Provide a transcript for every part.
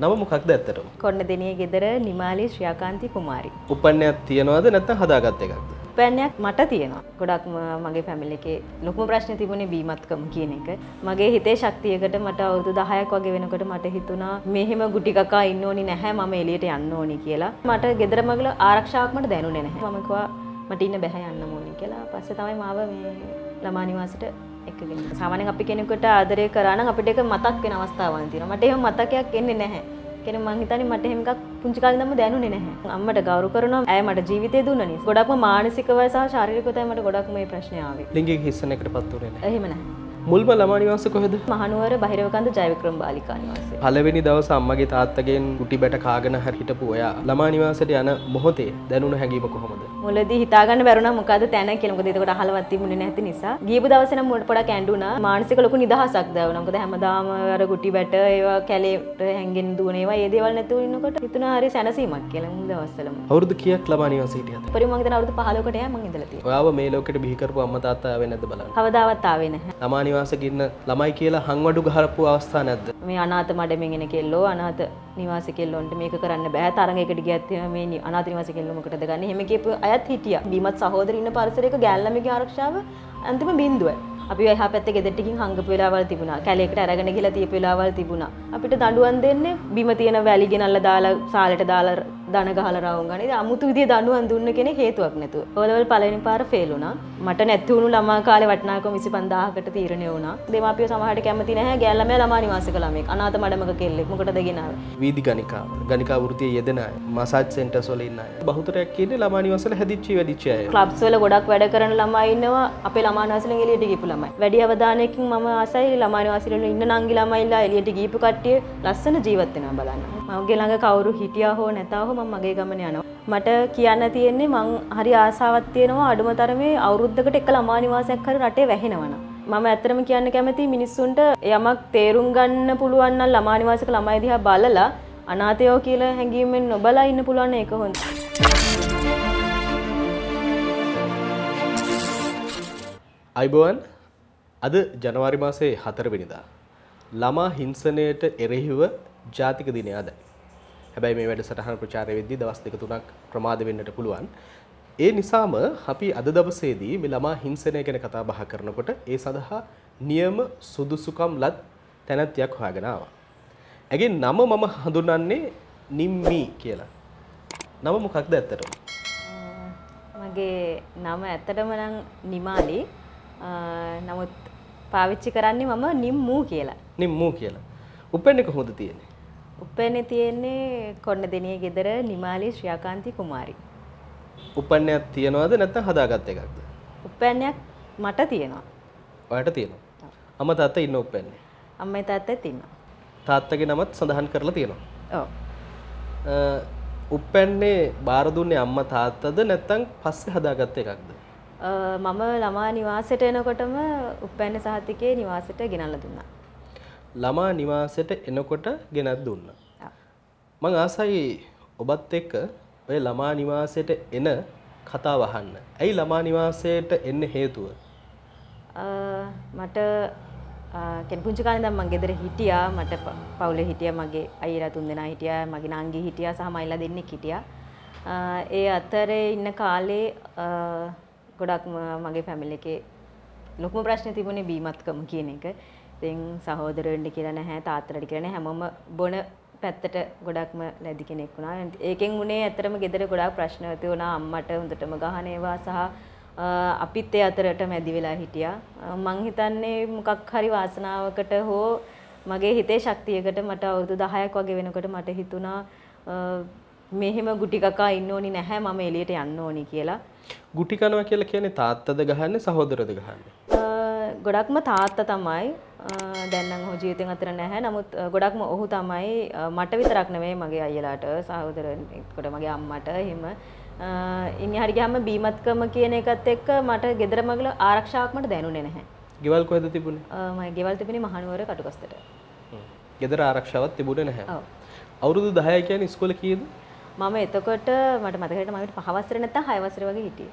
නම මොකක්ද ඇත්තටම කොන්න දෙනිය ගෙදර නිමාලි ශ්‍රියාකාන්ති කුමාරි උපන්නයක් තියනවාද නැත්නම් හදාගත්ත එකක්ද උපන්නයක් මට තියෙනවා ගොඩක් මගේ ෆැමිලි එකේ ලොකුම ප්‍රශ්නේ තිබුණේ බීමත්කම කියන එක මගේ හිතේ ශක්තියකට මට අවුරුදු 10ක් වගේ වෙනකොට මට හිතුණා මෙහෙම ගුටි කකා ඉන්න ඕනි නැහැ මම එළියට යන්න ඕනි කියලා මට ගෙදර මගල ආරක්ෂාවක් මට දැනුනේ නැහැ මම කිව්වා මට ඉන්න බැහැ යන්න ඕනි කියලා පස්සේ තමයි මාව මේ ළමා නිවාසෙට එකගෙන සාමානෙන් අපි කෙනෙකුට ආදරය කරන අපිට එක මතක් වෙන අවස්ථාවන් තියෙනවා. මට එහෙම මතකයක් එන්නේ නැහැ. කෙන මං හිතන්නේ මට එහෙම එකක් පුංචි කාලේ ඉඳන්ම දැනුනේ නැහැ. අම්මට ගෞරව කරනවා. ඇය මට ජීවිතේ දුන්න නිසා. ගොඩක්ම මානසිකව සහ ශාරීරිකව තමයි මට ගොඩක් මේ ප්‍රශ්නේ ආවේ. ලිංගික හිස්සන එකට පත් වුණේ නැහැ. එහෙම නැහැ. මුල්ම ළමානිවාස කොහෙද මහනුවර බහිරවකන්ද ජයවික්‍රම බාලිකානිවාසේ පළවෙනි දවස අම්මගේ තාත්තගෙන් කුටි බැට කාගෙන හරිටපු ඔයා ළමානිවාසට යන මොහොතේ දැනුණු හැඟීම කොහොමද මුලදී හිතාගන්න බැරුණා මොකද තැන කියලා මොකද ඒකට අහලවත් තිබුණේ නැති නිසා ගියපු දවසේ නම් මුලට පොඩක් ඇඬුණා මානසික ලොකු නිදහසක් දැනුණා මොකද හැමදාම අර කුටි බැට ඒවා කැලේට හැංගෙන දුවන ඒවා ඒ දේවල් නැතුව ඉන්නකොට හිතුණා හරි සැනසීමක් කියලා මුල් දවස්වලම අවුරුදු කීයක් ළමානිවාසෙ හිටියද පරිම මම හිතන අවුරුදු 15කට යා මම ඉඳලා තියෙනවා ඔයාව මේ ලෝකෙට බිහි කරපු අම්මා තාත්තා ආවේ නැද්ද බලන්න කවදාවත් ආවේ නැහැ ළමානි නිවාස ගින්න ළමයි කියලා හංවඩු ගහරපු අවස්ථා නැද්ද මේ අනාත මඩමෙන් එන කෙල්ලෝ අනාත නිවාස කෙල්ලොන්ට මේක කරන්න බෑ තරඟයකට ගියත් එහෙම මේ අනාත නිවාස කෙල්ලෝ මොකටද ගන්න එහෙම කියපු අයත් හිටියා බීමත් සහෝදරින් ඉන්න පරිසරයක ගෑල්ළමගේ ආරක්ෂාව අන්තිම බිඳුවයි අපි එහා පැත්තේ ගෙදරටකින් හංගපු වෙලාවල් තිබුණා. කැලේකට අරගෙන ගිහලා තියපු වෙලාවල් තිබුණා. අපිට දඬුවම් දෙන්නේ බිම තියෙන වැලි ගෙනල්ලා දාලා සාලෙට දාලා දන ගහලා රවුම් ගන්න. ඉතින් අමුතු විදිය දනුවන් දුන්න කෙනෙක් හේතුවක් නැතුව. ඕලෙවල් පළවෙනි පාර ෆේල් වුණා. මට නැති වුණු ළමා කාලේ වටිනාකම 25000කට තීරණය වුණා. දෙමාපියෝ සමහරට කැමති නැහැ ගෑල් ළමයා ළමා නිවාස කළා මේක. අනාථ මඩමක කෙල්ලෙක්. මොකටද ගෙනාවේ? වීදි ගණිකාව. ගණිකා වෘතියේ යෙදෙන අය. මසාජ් සෙන්ටර්ස් වල ඉන්න අය. බහුතරයක් කියන්නේ ළමා නිවාසවල හැදිච්චි වැඩිච්ච අය. ක්ලබ්ස් වල ගොඩක් වැඩ කරන ළමයි ඉන්නවා. අපේ ළමා නිවාසවලින් එළියට ගිහපු ළමයි. වැඩි අවධානයකින් මම ආසයි ළමා නිවාසවල ඉන්න නංගි ළමයිලා එළියට ගිහපු කට්ටිය ලස්සන ජීවත් වෙනවා බලන්න. මගේ ළඟ කවුරු හිටියා හෝ නැතා හෝ මම මගේ ගමන යනවා. මට කියන්න තියෙන්නේ මං හරි ආසාවක් තියෙනවා අඩුම තරමේ අවුරුද්දකට එක ළමා නිවාසයක් හරි රටේ වැහෙනවනම්. මම ඇත්තටම කියන්න කැමති මිනිස්සුන්ට යමක් තේරුම් ගන්න පුළුවන් නම් ළමා නිවාසයක ළමයි දිහා බලලා අනාථයෝ කියලා හැඟීමෙන් නොබලා ඉන්න පුළුවන් ඒක හොඳයි. අයිබෝවන් අද ජනවාරි මාසේ හතරවෙනිදා ළමා හිංසනයට එරෙහිව ජාතික දිනයාදයි. හැබැයි මේ වැඩසටහන ප්‍රචාරය වෙද්දී දවස් දෙක තුනක් ප්‍රමාද වෙන්නට පුළුවන්. ඒ නිසාම අපි අද දවසේදී මේ ළමා හිංසනය ගැන කතා බහ කරනකොට ඒ සඳහා නියම සුදුසුකම් ලත් තැනැත්තියක් හොයාගෙන ආවා. ඇගේ නම මම හඳුන්වන්නේ නිම්මි කියලා. නම මොකක්ද ඇත්තටම? මගේ නම ඇත්තටම නම් නිමාලි. නමුත් පාවිච්චි කරන්නේ මම නිම්මූ කියලා. නිම්මූ කියලා. උපෙන්නේ කොහොමද තියෙන්නේ? උපන්නේ තියෙන්නේ කොණ්ණදෙණිය ගෙදර නිමාලි ශ්‍රියාකාන්ති කුමාරි. උපන්නයක් තියනවද නැත්නම් හදාගත් එකක්ද? උපන්නයක් මට තියෙනවා. ඔයාට තියෙනවා. අම්මා තාත්තා ඉන්න උපන්නේ. අම්මයි තාත්තත් ඉන්නවා. තාත්තගේ නමත් සඳහන් කරලා තියෙනවා. ඔව්. උපන්නේ බාර දුන්නේ අම්මා තාත්තද නැත්නම් පස්සේ හදාගත් එකක්ද? මම ළමා නිවාසෙට එනකොටම උපන්නේ සහතිකේ නිවාසෙට ගෙනල්ලා දුන්නා. ළමා නිවාසයට එනකොට ගෙනත් දුන්නා. මං ආසයි ඔබත් එක්ක ඔය ළමා නිවාසයට එන කතාව අහන්න. ඇයි ළමා නිවාසයට එන්න හේතුව? මට කෙන පුංචි කාලේ ඉඳන් මම ගෙදර හිටියා. මට පවුලේ හිටියා මගේ අයියලා තුන්දෙනා හිටියා, මගේ නංගි හිටියා සහ මයිලා දෙන්නෙක් හිටියා. ඒ අතරේ ඉන්න කාලේ ගොඩක් මගේ ෆැමිලි එකේ ලොකුම ප්‍රශ්නේ තිබුණේ බීමත්කම කියන එක. පැත්තෙන් සහෝදරවරුන්ට කියලා නැහැ තාත්තලාට කියලා නැහැ හැමෝම බොන පැත්තට ගොඩක්ම ලැබි කෙනෙක් වුණා. ඒකෙන් උනේ ඇත්තටම ගෙදර ගොඩාක් ප්‍රශ්න ඇති වුණා අම්මට හොඳටම ගහන ඒවා සහ අපිත් ඒ අතරට මැදි වෙලා හිටියා. මං හිතන්නේ මොකක් හරි වාසනාවකට හෝ මගේ හිතේ ශක්තියකට මට අවුරුදු 10ක් වගේ වෙනකොට මට හිතුණා මෙහෙම ගුටි කකා ඉන්න ඕනි නැහැ මම එළියට යන්න ඕනි කියලා. ගුටි කනවා කියලා කියන්නේ තාත්තද ගහන්නේ සහෝදරද ගහන්නේ? ගොඩක්ම තාත්තා තමයි. දැන් නම් ඔහු ජීවිතෙන් අතර නැහැ. නමුත් ගොඩක්ම ඔහු තමයි මට විතරක් නෙමෙයි මගේ අයියලාට, සහෝදරයෙකුට, මගේ අම්මට එහෙම ඉන් එහාට ගියාම බීමත්කම කියන එකත් එක්ක මට gedara මගල ආරක්ෂාවක් මට දැනුනේ නැහැ. ගෙවල් කොහෙද තිබුණේ? මම ගෙවල් තිබුණේ මහනුවර කටුකස්තට. gedara ආරක්ෂාවක් තිබුණේ නැහැ. අවුරුදු 10 කියන්නේ ඉස්කෝලේ කීයද? මම එතකොට මට මතක හිටියට මම පහ වසරේ නැත්තම් 6 වසරේ වගේ හිටියේ.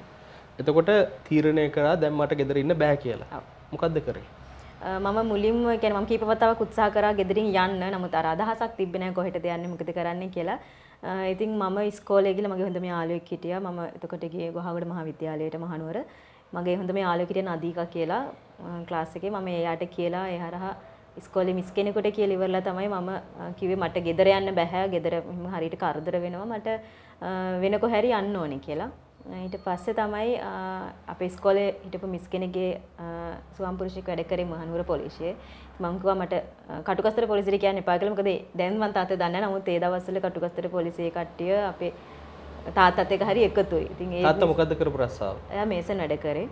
එතකොට තීරණය කරා දැන් මට gedara ඉන්න බෑ කියලා. මොකද්ද කරේ? මම මුලින්ම කියන්නේ මම කීප වතාවක් උත්සාහ කරා ගෙදරින් යන්න. නමුත් අර අදහසක් තිබ්බේ නැහැ කොහෙටද යන්නේ මොකද කරන්නේ කියලා. ඉතින් මම ඉස්කෝලේ ගිහලා මගේ හොඳම යාළුවෙක් හිටියා. මම එතකොට ගියේ ගොහාගොඩ මහාවිද්‍යාලයට මහනුවර. මගේ හොඳම යාළුවෙක් හිටියා නදීකා කියලා ක්ලාස් එකේ. මම එයාට කියලා ඒ හරහා ඉස්කෝලේ මිස් කෙනෙකුට කියලා ඉවරලා තමයි මම කිව්වේ මට ගෙදර යන්න බෑ. ගෙදර හරියට කරදර වෙනවා. මට වෙන කොහරි යන්න ඕනේ කියලා. ඊට පස්සේ තමයි අපේ ඉස්කෝලේ හිටපු මිස් කෙනෙක්ගේ ස්වාම්පුරුෂයෙක් වැඩ කරේ මහනුවර පොලිසියේ. මම කිව්වා මට කටුකස්තර පොලිසියට කියන්න එපා කියලා. මොකද දැන් මම තාත්තා දන්නේ නැහැ. නමුත් ඒ දවස්වල කටුකස්තර පොලිසියේ කට්ටිය අපේ තාත්තත් එක හරි එකතුයි. ඉතින් ඒ තාත්තා මොකද්ද කරපු රස්සාව? එයා මේසන් වැඩ කරේ.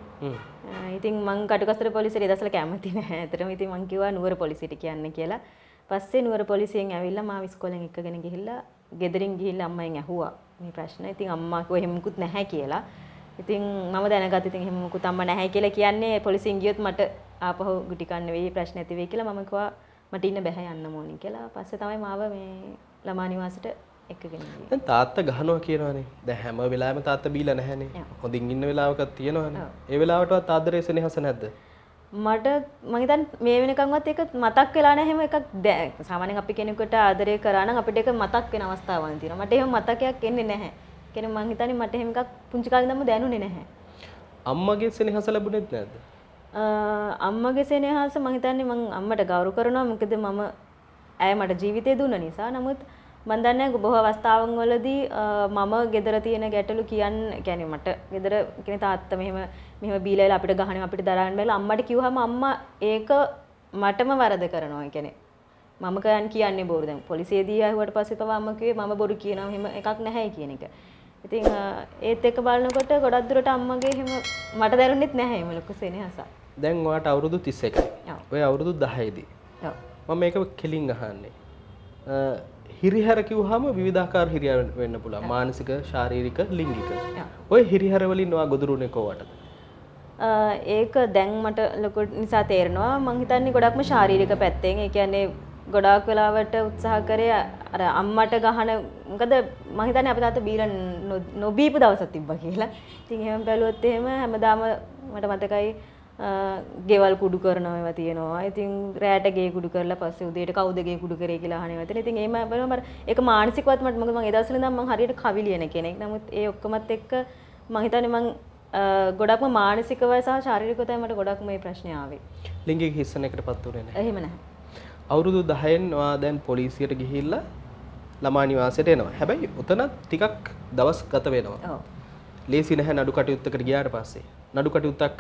ඉතින් මම කටුකස්තර පොලිසියට ඒ දවස්වල කැමති නැහැ. ඇත්තටම ඉතින් මම කිව්වා නුවර පොලිසියට කියන්න කියලා. පස්සේ නුවර පොලිසියෙන් ඇවිල්ලා මාව ඉස්කෝලෙන් එක්කගෙන ගිහිල්ලා ගෙදරින් ගිහිල්ලා අම්මෙන් ඇහුවා මේ ප්‍රශ්න. ඉතින් අම්මා කිව්වා එහෙම මුකුත් නැහැ කියලා. ඉතින් මම දැනගත් ඉතින් එහෙම මුකුත් අම්මා නැහැ කියලා කියන්නේ පොලිසියෙන් ගියොත් මට ආපහු ගුටි කන්න වෙයි ප්‍රශ්න ඇති වෙයි කියලා මම කිව්වා මට ඉන්න බැහැ යන්න ඕනි කියලා. පස්සේ තමයි මාව මේ ළමා නිවාසෙට එකගෙන ගියේ. දැන් තාත්තා ගහනවා කියනවනේ. දැන් හැම වෙලාවෙම තාත්තා බීලා නැහැනේ. හොඳින් ඉන්න වෙලාවකත් තියෙනවනේ. ඒ වෙලාවටවත් ආදරයේ සෙනෙහස නැද්ද? මට මගේතන් මේ වෙනකංවත් එක මතක් වෙලා නැහෙම එකක් දැ සාමානෙන් අපි කෙනෙකුට ආදරය කරන්න අපිට එක මතක් වෙන අවස්ථාවන් තියෙන මට එහෙම මතකයක් එන්නේ නැහැ කෙන මං හිතන්නේ මට එහෙම එකක් පුංචි කාලේ ඉඳන්ම දැනුනේ නැහැ අම්මගේ සෙනෙහස ලැබුණෙත් නැද්ද අම්මගේ සෙනෙහස මං හිතන්නේ මං අම්මට ගෞරව කරනවා මොකද මම ඇය මට ජීවිතේ දුන්න නිසා නමුත් මන් දන්නේ බොහෝ අවස්ථාවන් වලදී මම ගෙදර තියෙන ගැටලු කියන්න يعني මට ගෙදර කියන්නේ තාත්තා මෙහෙම මෙහෙම බීලා ඉල අපිට ගහනවා අපිට දරන්න බැරිලා අම්මට කිව්වහම අම්මා ඒක මටම වරද කරනවා يعني මම කයන් කියන්නේ බොරු දැන් පොලිසියේදී ආවට පස්සේ තමයි අම්ම කිව්වේ මම බොරු කියනවා මෙහෙම එකක් නැහැ කියන එක. ඉතින් ඒත් එක්ක බලනකොට ගොඩක් දුරට අම්මගේ එහෙම මට දැනුනෙත් නැහැ එහෙම ලොකු සෙනෙහසක්. දැන් ඔයාට අවුරුදු 31යි. ඔය අවුරුදු 10 දී. ඔව්. මම මේක කෙලින් අහන්නේ. හිරිහැර කිව්හම විධාකාර හිරියර වෙන්න පුළා මානසික ශාරීරික ලිංගික ඔය හිරිහැරවලින් වා ගොදුරුණෙ කෝවට ඒක දැන් මට ලොකු නිසා තේරෙනවා මං හිතන්නේ ගොඩක්ම ශාරීරික පැත්තෙන් ඒ කියන්නේ ගොඩාක් වෙලාවට උත්සාහ කරේ අර අම්මට ගහන මොකද මං හිතන්නේ අපි තාත්තා බීලා නොබීපු දවසක් තිබ්බා කියලා. ඉතින් එහෙම බැලුවොත් එහෙම හැමදාම මට මතකයි ගෙවල් කුඩු කරනවා ඒවා තියෙනවා. ඉතින් රැට ගේ කුඩු කරලා පස්සේ උදේට කවුද ගේ කුඩු කරේ කියලා අහනවා. එතන ඉතින් එහෙම බලනවා මට ඒක මානසිකවත් මට මොකද මම ඒ දවස්වල ඉඳන් මම හරියට කවි ලියන කෙනෙක්. නමුත් ඒ ඔක්කොමත් එක්ක මම හිතන්නේ මම ගොඩක්ම මානසිකව සහ ශාරීරිකව තමයි මට ගොඩක් මේ ප්‍රශ්නේ ආවේ. ලිංගික හිස්සනයකට පත් වුණේ නැහැ. එහෙම නැහැ. අවුරුදු 10න් ඔයා දැන් පොලිසියට ගිහිල්ලා ළමා නිවාසයට එනවා. හැබැයි ඔතනත් ටිකක් දවස් ගත වෙනවා. ඔව්. ලේසි නැහැ නඩු කටයුත්තකට ගියාට පස්සේ. නඩු කටයුත්තක්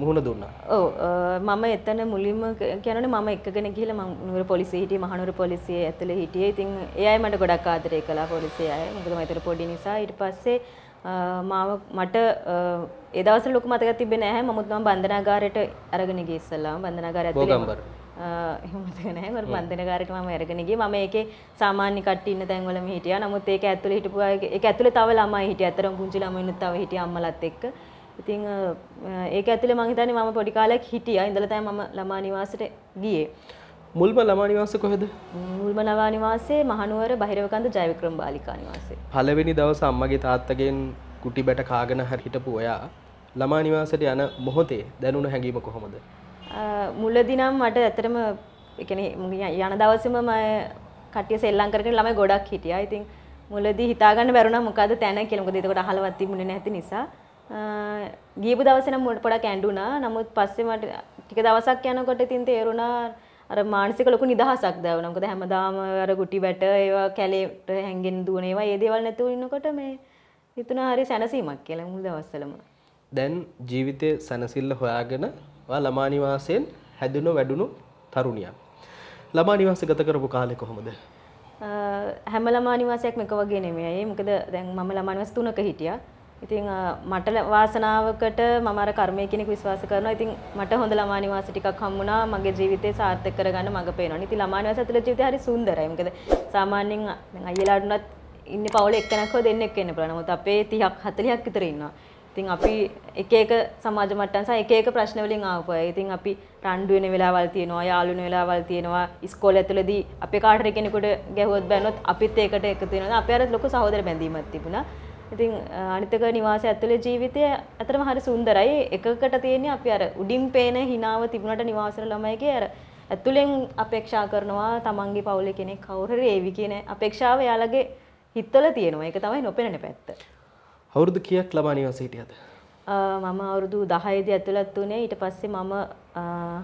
මුහුණ දුන්නා. ඔව් මම එතන මුලින්ම කියනවනේ මම එක්කගෙන ගිහලා මම නුවර පොලිසිය හිටියේ මහනුවර පොලිසිය ඇතුලේ හිටියේ. ඉතින් ඒ අය මට ගොඩක් ආදරය කළා පොලිසිය අය. මොකද මම ඒතර පොඩි නිසා ඊට පස්සේ මාව මට ඒ දවස්වල ලොකු මතකයක් තිබෙන්නේ නැහැ. මමුත් මම බන්ධනාගාරයට අරගෙන ගිය ඉස්සලා බන්ධනාගාරය ඇතුලේ එහෙම මතක නැහැ. මම බන්ධනාගාරයට මම අරගෙන ගියේ. මම ඒකේ සාමාන්‍ය කට්ටිය ඉන්න තැන්වලම හිටියා. නමුත් ඒක ඇතුලේ හිටපු අය ඒක ඇතුලේ තව ළමයි හිටියා. අතරම පුංචි ළමයිනුත් තව හිටියා අම්මලත් එක්ක. ඉතිං ඒක ඇතුළේ මං හිතන්නේ මම පොඩි කාලයක් හිටියා ඉඳලා තමයි මම ළමා නිවාසෙට ගියේ. මුල්ම ළමා නිවාසය කොහෙද? මුල්ම ළමා නිවාසයේ මහනුවර බහිරවකන්ද ජයවික්‍රම බාලිකා නිවාසයේ. පළවෙනි දවස අම්මගේ තාත්තගෙන් කුටි බැට කාගෙන හිටපු ඔයා ළමා නිවාසයට යන මොහොතේ දැනුණ හැඟීම කොහොමද? මුලදී නම් මට ඇත්තටම ඒ කියන්නේ යන දවසේම මම කට්ටිය සෙල්ලම් කරගෙන ළමයි ගොඩක් හිටියා. ඉතින් මුලදී හිතාගන්න බැරුණා මොකද්ද තැන කියලා. මොකද එතකොට අහලවත් තිබුණේ නැති නිසා. ගීපු දවසන මුට පොඩක් ඇඩුනා නමුත් පස්සෙමට ටික දවසක් යනකොට තින් තේරුණා අර මානසික ලොකු නිදහසක් දවනකොද හැමදාම අර ගුටි වැට ඒවා කැලේට හැගෙන් දුවනේවා ඒ දේවල් නැතුව ඉන්නකොට මේ හිතුනා හරි සැනසීමක් කියලා මුල් දවස්සලම දැන් ජීවිතය සැනසිල්ල හොයාගෙන ළමා නිවාසයෙන් හැදුණු වැඩුණු තරුණියක් ළමා නිවාස ගත කරපු කාලේ කොහොමද හැම ළමා නිවාසයක් මේක වගේ නෙමෙයි මොකද දැන් මම ළමා නිවාස තුනක හිටියා ඉතින් මට වාසනාවකට මම අර කර්මය කෙනෙක් විශ්වාස කරනවා. ඉතින් මට හොඳ ළමා නිවාස ටිකක් හම්බුණා. මගේ ජීවිතේ සාර්ථක කරගන්න මඟ පේනවා. ඉතින් ළමා නිවාස ඇතුළේ ජීවිතය හරි සුන්දරයි. මොකද සාමාන්‍යයෙන් දැන් අයියලාට උනත් ඉන්නේ පවුලේ එක්කෙනෙක් හෝ දෙන්නෙක් වෙන්න පුළුවන්. නමුත් අපේ 30ක් 40ක් විතර ඉන්නවා. ඉතින් අපි එක එක සමාජ මට්ටම් සහ එක එක ප්‍රශ්න වලින් ආපුවා. ඉතින් අපි රණ්ඩු වෙන වෙලාවල් තියෙනවා, යාළු වෙන වෙලාවල් තියෙනවා. ඉස්කෝලේ ඇතුළේදී අපේ කාටරි කෙනෙකුට ගැහුවොත් බැනොත් අපිත් ඒකට එකතු වෙනවා. අපේ අර ලොකු සහෝදර බැඳීමක් තිබුණා. ඉතින් අනිතක නිවාස ඇතුළේ ජීවිතය ඇතරම හරි සුන්දරයි එකකට තියෙන්නේ අපි අර උඩින් පේන හිනාව තිබුණට නිවාසර ළමයිගේ අර ඇතුළෙන් අපේක්ෂා කරනවා තමන්ගේ පවුලේ කෙනෙක් කවුරුහරි ඒවි කියන අපේක්ෂාව එයාලගේ හිතවල තියෙනවා ඒක තමයි නොපෙනෙන පැත්ත අවුරුදු කීයක් ළමා නිවාසෙ හිටියද මම අවුරුදු 10 දී ඇතුළත් වුණේ ඊට පස්සේ මම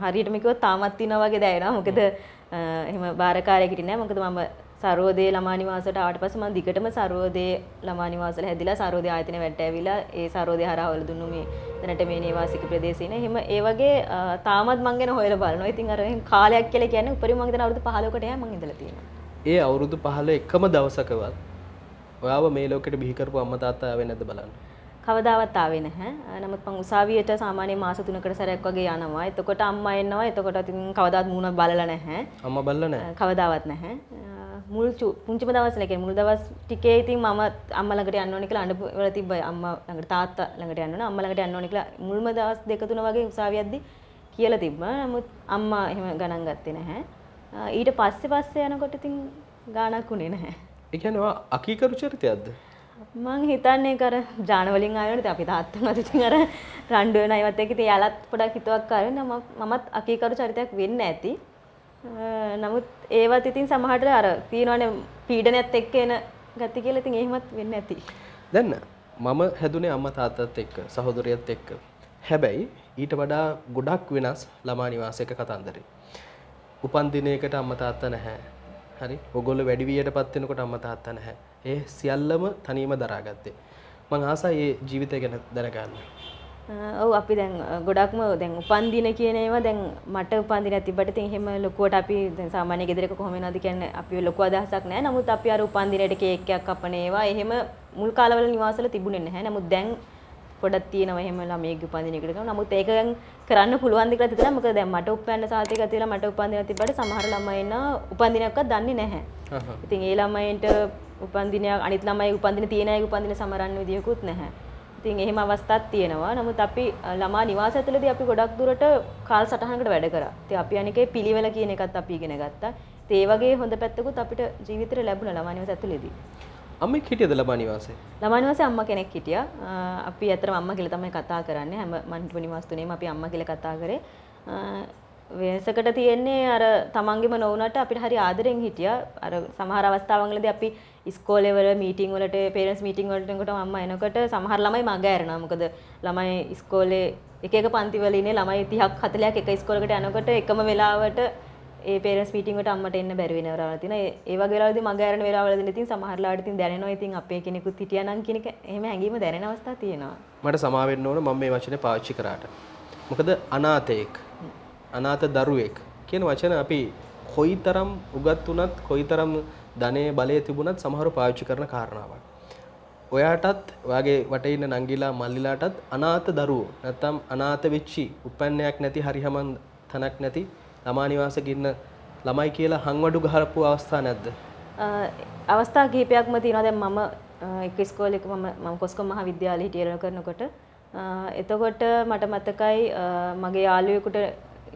හරියටම කිව්වොත් තාමත් ඉනවා වගේ දැනෙනවා මොකද එහෙම බාරකාරයෙක් හිටින්නේ නැහැ මොකද මම සරෝදේ ළමා නිවාසයට ආවට පස්සේ මම දිගටම සරෝදේ ළමා නිවාසවල හැදිලා සරෝදේ ආයතන වැටට ඇවිලා ඒ සරෝදේ හරහා වල දුන්නු මේ දැනට මේ නිවාසික ප්‍රදේශේ නේ. එහෙම ඒ වගේ තාමත් මං ගැන හොයලා බලනවා. ඉතින් අර කාලයක් කියලා කියන්නේ උපරිම මං හිතන අවුරුදු 15කට එහා මං ඉඳලා තියෙනවා. ඒ අවුරුදු 15 එකම දවසකවත් ඔයාව මේ ලෝකෙට බිහි කරපු අම්මා තාත්තා ආවේ නැද්ද බලන්න. කවදාවත් ආවේ නැහැ. නමුත් මං උසාවියට සාමාන්‍ය මාස 3කට සැරයක් වගේ යනවා. එතකොට අම්මා එනවා. එතකොට ඉතින් කවදාවත් මූණ බලලා නැහැ. අම්මා බලලා නැහැ. කවදාවත් නැහැ. මුල් පුංචිම දවස්වල කියන්නේ මුල් දවස් ටිකේ ඉතින් මම අම්මා ළඟට යන්න ඕනේ කියලා අඬවල තිබ්බයි. අම්මා ළඟට තාත්තා ළඟට යන්න ඕනේ. අම්මා ළඟට යන්න ඕනේ කියලා මුල්ම දවස් දෙක තුන වගේ උසාවියක්දී කියලා තිබ්බා. නමුත් අම්මා එහෙම ගණන් ගත්තේ නැහැ. ඊට පස්සේ පස්සේ යනකොට ඉතින් ගාණක් උනේ නැහැ. ඒ කියන්නේ අකීකරු චරිතයක්ද? මං හිතන්නේ කර ජානවලින් ආයනට අපි තාත්තම අතින් අර රණ්ඩු වෙන අයවත් එක්ක ඉතින් යාලත් පොඩක් හිතුවක් කරගෙන මමත් අකීකරු චරිතයක් වෙන්න ඇති. නමුත් ඒවත් ඉතින් සමහට අර තියෙනවන පීඩනැත් එක්ක එන ගති කියල ඉතින් එහෙමත් වෙන්න ඇති. දැන්න මම හැදුනේ අම්ම තාතත් එක්ක සහෝදුරියත් එක්ක. හැබැයි ඊට වඩා ගොඩක් වෙනස් ළමා නිවාසයක කතන්දරේ. උපන්දිනයකට අම්ම තාත්ත නැහැ. හරි ඔගොල්ල වැඩිවියට පත්වෙනකොට අම්ම තාත්ත නැහැ. ඒ සියල්ලම තනීම දරාගත්තේ. මං ආසා ඒ ජීවිතය ගැන දැනගන්න. ඔව අපි දැන් ගොඩක්ම දැන් උපන්දින කියන ඒවා දැන් මට උපන්දින තිබ්බට ඉතින් එහෙම ලොකුවට අපි දැන් සාමාන්‍ය ගෙදරක කොහොම වෙනවද කියන්නේ අපි ලොකු අදහසක් නැහැ. නමුත් අපි අර උපන්දිනේට කේක් එකක් කපන ඒවා එහෙම මුල් කාලවල නිවාසවල තිබුණේ නැහැ. නමුත් දැන් පොඩක් තියෙනවා එහෙම ළමයිගේ උපන්දිනයකට ගම. නමුත් ඒක දැන් කරන්න පුළුවන් ද කියලා හිතලා මොකද දැන් මට උපයන්න සාතික තියලා මට උපන්දින තිබ්බට සමහර ළමයින උපන්දිනයක්වත් දන්නේ නැහැ. ඉතින් ඒ ළමයින්ට උපන්දිනයක් අනිත් ළමයි උපන්දින තියෙන අය උපන්දින සමරන්න විදියකුත් නැහැ. ඉතින් එහෙම අවස්ථාත් තියෙනවා. නමුත් අපි ළමා නිවාස ඇතුළේදී අපි ගොඩක් දුරට කාල් සටහනකට වැඩ කරා. ඉතින් අපි අනිකේ පිළිවෙල කියන එකත් අපි ඉගෙන ගත්තා. ඉතින් ඒ වගේ හොඳ පැත්තකුත් අපිට ජීවිතේට ලැබුණා ළමා නිවාස ඇතුළේදී. අම්මෙක් හිටියද ළමා නිවාසේ? ළමා නිවාසේ අම්මා කෙනෙක් හිටියා. අපි ඇත්තටම අම්මා කියලා තමයි කතා කරන්නේ. හැම මන් නිවාස තුනේම අපි අම්මා කියලා කතා කරේ. වෙනසකට තියෙන්නේ අර තමන්ගෙම නොවුනට අපිට හරි ආදරෙන් හිටියා. අර සමහර අවස්ථාවන්වලදී අපි ඉස්කෝලේ වල මීටින් වලට පේරන්ට්ස් මීටින් වලට එනකොට අම්මා එනකොට සමහර ළමයි මග ඇරනවා. මොකද ළමයි ඉස්කෝලේ එක එක පන්ති වල ඉන්නේ ළමයි 30ක් 40ක් එක ඉස්කෝලකට යනකොට එකම වෙලාවට ඒ පේරන්ට්ස් මීටින් වලට අම්මට එන්න බැරි වෙන වෙලාවල් තියෙනවා. ඒ වගේ වෙලාවලදී මග ඇරන වෙලාවලදී ඉතින් සමහර ලාට ඉතින් දැනෙනවා. ඉතින් අපේ කෙනෙකුත් හිටියා නම් කියන එක එහෙම හැඟීම දැනෙන අවස්ථා තියෙනවා. මට සමා වෙන්න ඕන මම මේ වචනේ පාවිච්චි කරාට. මොකද අනාථයෙක් අනාත දරුවෙක් කියන වචන අපි කොයි තරම් උගත් වුණත් කොයි තරම් ධනය බලය තිබුණත් සමහරු පාවිච්චි කරන කාරණාවක්. ඔයාටත් ඔයාගේ වටේ ඉන්න නංගිලා මල්ලිලාටත් අනාථ දරුවෝ නැත්තම් අනාථ වෙච්චි උපන්නයක් නැති හරිහමන් තනක් නැති ළමා නිවාසෙක ඉන්න ළමයි කියලා හංවඩු ගහපු අවස්ථා නැද්ද? අවස්ථා කිහිපයක්ම තියෙනවා. දැන් මම එක ඉස්කෝලේක මම මම කොස්කොම් මහවිද්‍යාලයේ හිටියල කරනකොට එතකොට මට මතකයි මගේ යාළුවෙකුට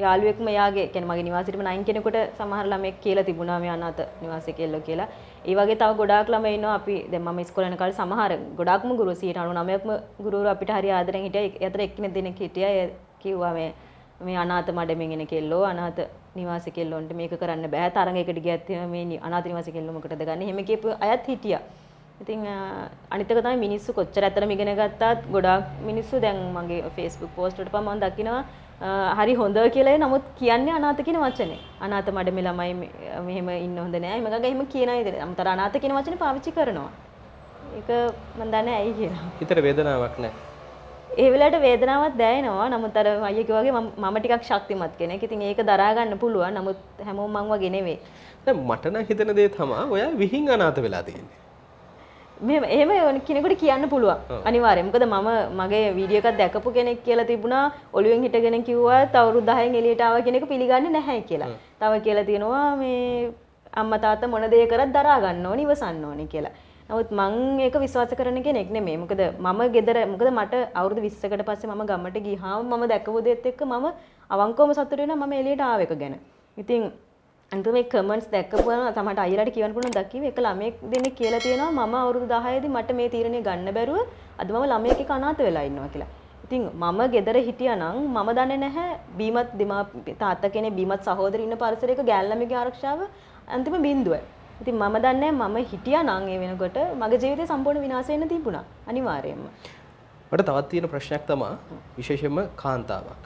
යාළුවෙක්ම යාගේ කියන්නේ මගේ නිවාසෙටම නයින් කෙනෙකුට සමහර ළමෙක් කියලා තිබුණා මේ අනාථ නිවාසයේ කෙල්ලෝ කියලා. ඒ වගේ තව ගොඩාක් ළමයි ඉන්නවා අපි දැන් මම ඉස්කෝලේ යන කාලේ සමහර ගොඩාක්ම ගුරු 99%ක්ම ගුරුවරු අපිට හරි ආදරෙන් හිටියා. ඒ අතර එක්කෙනෙක් දෙනෙක් හිටියා. කිව්වා මේ මේ අනාථ මඩමෙන් එන කෙල්ලෝ අනාථ නිවාස කෙල්ලොන්ට මේක කරන්න බෑ තරඟයකට ගියත් මේ අනාථ නිවාස කෙල්ලෝ මොකටද ගන්න. එහෙම කියපු අයත් හිටියා. ඉතින් අනිතක තමයි මිනිස්සු කොච්චර ඇතර මිගෙන ගත්තාත් ගොඩාක් මිනිස්සු දැන් මගේ ෆේස්බුක් පෝස්ට්ට පමන් දකිනවා හරි හොඳ කියලේ නමුත් කියන්නේ අනාත කියන වචනේ අනාත මඩ මේ ළමයි මෙහෙම ඉන්න හොඳ නෑ මගගේ එහෙම කියන ඉතින් අමතර අනාත කියන වචනේ පාවිච්චි කරනවා ඒක මම දන්නේ ඇයි කියලා හිතට වේදනාවක් නෑ ඒ වෙලාවට වේදනාවක් දැනෙනවා නමුත් අර අයියක වගේ මම ටිකක් ශක්තිමත් කෙනෙක් ඉතින් ඒක දරා ගන්න පුළුවන් නමුත් හැමෝම මං වගේ නෙවෙයි දැන් මට නම් හිතෙන දේ තමයි ඔයා විහිං අනාත වෙලා තියෙන්නේ මෙම එහෙම ඕන කෙනෙකුට කියන්න පුළුවන් අනිවාර්යයෙන්. මොකද මම මගේ වීඩියෝ එකක් දැකපු කෙනෙක් කියලා තිබුණා ඔළුවෙන් හිටගෙන කිව්වා තවරු 10න් එළියට ආව කෙනෙක් පිළිගන්නේ නැහැ කියලා. තව කියලා තියෙනවා මේ අම්මා තාත්තා මොන දේ කරත් දරා ගන්න ඕනි ඉවසන්න ඕනි කියලා. නමුත් මං ඒක විශ්වාස කරන කෙනෙක් නෙමෙයි. මොකද මම ගෙදර මොකද මට අවුරුදු 20කට පස්සේ මම ගමට ගියාම මම දැකපු දේත් එක්ක මම අවංකවම සතුටු වෙනවා මම එළියට ආව එක ගැන. ඉතින් අන්ත මේ කමෙන්ට්ස් දැක්කපුවම තමයි අයියලාට කියන්න පුළුවන් දක්කීම එක ළමයෙක් දෙන්නේ කියලා තියෙනවා මම අවුරුදු 10 දී මට මේ තීරණය ගන්න බැරුව අද මම ළමයෙක් එක්ක අනාථ වෙලා ඉන්නවා කියලා. ඉතින් මම ගෙදර හිටියනම් මම දන්නේ නැහැ බීමත් දෙමා තාත්තා කෙනේ බීමත් සහෝදර ඉන්න පරිසරයක ගෑල්ළමගේ ආරක්ෂාව අන්තිම බිඳුවයි. ඉතින් මම දන්නේ මම හිටියනම් ඒ වෙනකොට මගේ ජීවිතේ සම්පූර්ණ විනාශ වෙන්න තිබුණා අනිවාර්යයෙන්ම. මට තවත් තියෙන ප්‍රශ්නයක් තමයි විශේෂයෙන්ම කාන්තාවක්.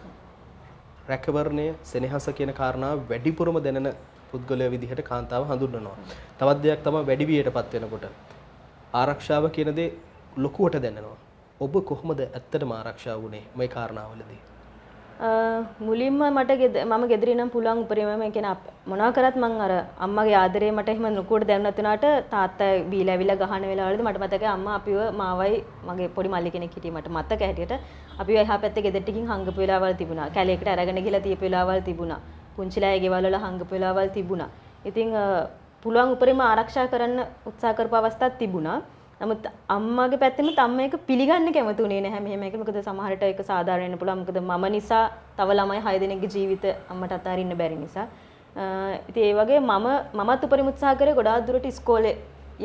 රැකවරණය සෙනහස කියන කාරණාව වැඩිපුරම දැනෙන පුද්ගලයා විදිහට කාන්තාව හඳුන්වනවා. තවත් දෙයක් තමයි වැඩිවියටපත් වෙනකොට ආරක්ෂාව කියන දේ ලොකුවට දැනෙනවා. ඔබ කොහොමද ඇත්තටම ආරක්ෂා වුණේ මේ කාරණාවලදී? මුලින්ම මට මම ගෙදරිනම් පුළුවන් උපරිම මේ කියන මොනවා කරත් මං අර අම්මගේ ආදරේ මට එහෙම නුකුවට දැනුනත් උනාට තාත්තා බීලා ඇවිල්ලා ගහන වෙලාවලදී මට මතකයි අම්මා අපිව මාවයි මගේ පොඩි මල්ලි කෙනෙක් හිටියේ මට මතක හැටියට අපිව එහා පැත්තේ ගෙදරට ගිහින් හංගපු වෙලාවල් තිබුණා කැලේකට අරගෙන ගිහලා තියපු වෙලාවල් තිබුණා පුංචිලාගේ ගෙවල් වල හංගපු වෙලාවල් තිබුණා ඉතින් පුළුවන් උපරිම ආරක්ෂා කරන්න උත්සාහ කරපු අවස්ථාවක් තිබුණා නමුත් අම්මගේ පැත්තෙම තම්ම එක පිළිගන්න කැමතුනේ නැහැ මෙහෙම එක මොකද සමහරට ඒක සාධාරණ වෙන්න පුළුවන් මොකද මම නිසා තව ළමයි 6 දෙනෙක්ගේ ජීවිත අම්මට අතාරින්න බැරි නිසා ඉතින් ඒ වගේ මම මමත් උපරිම උත්සාහ කරේ ගොඩාක් දුරට ඉස්කෝලේ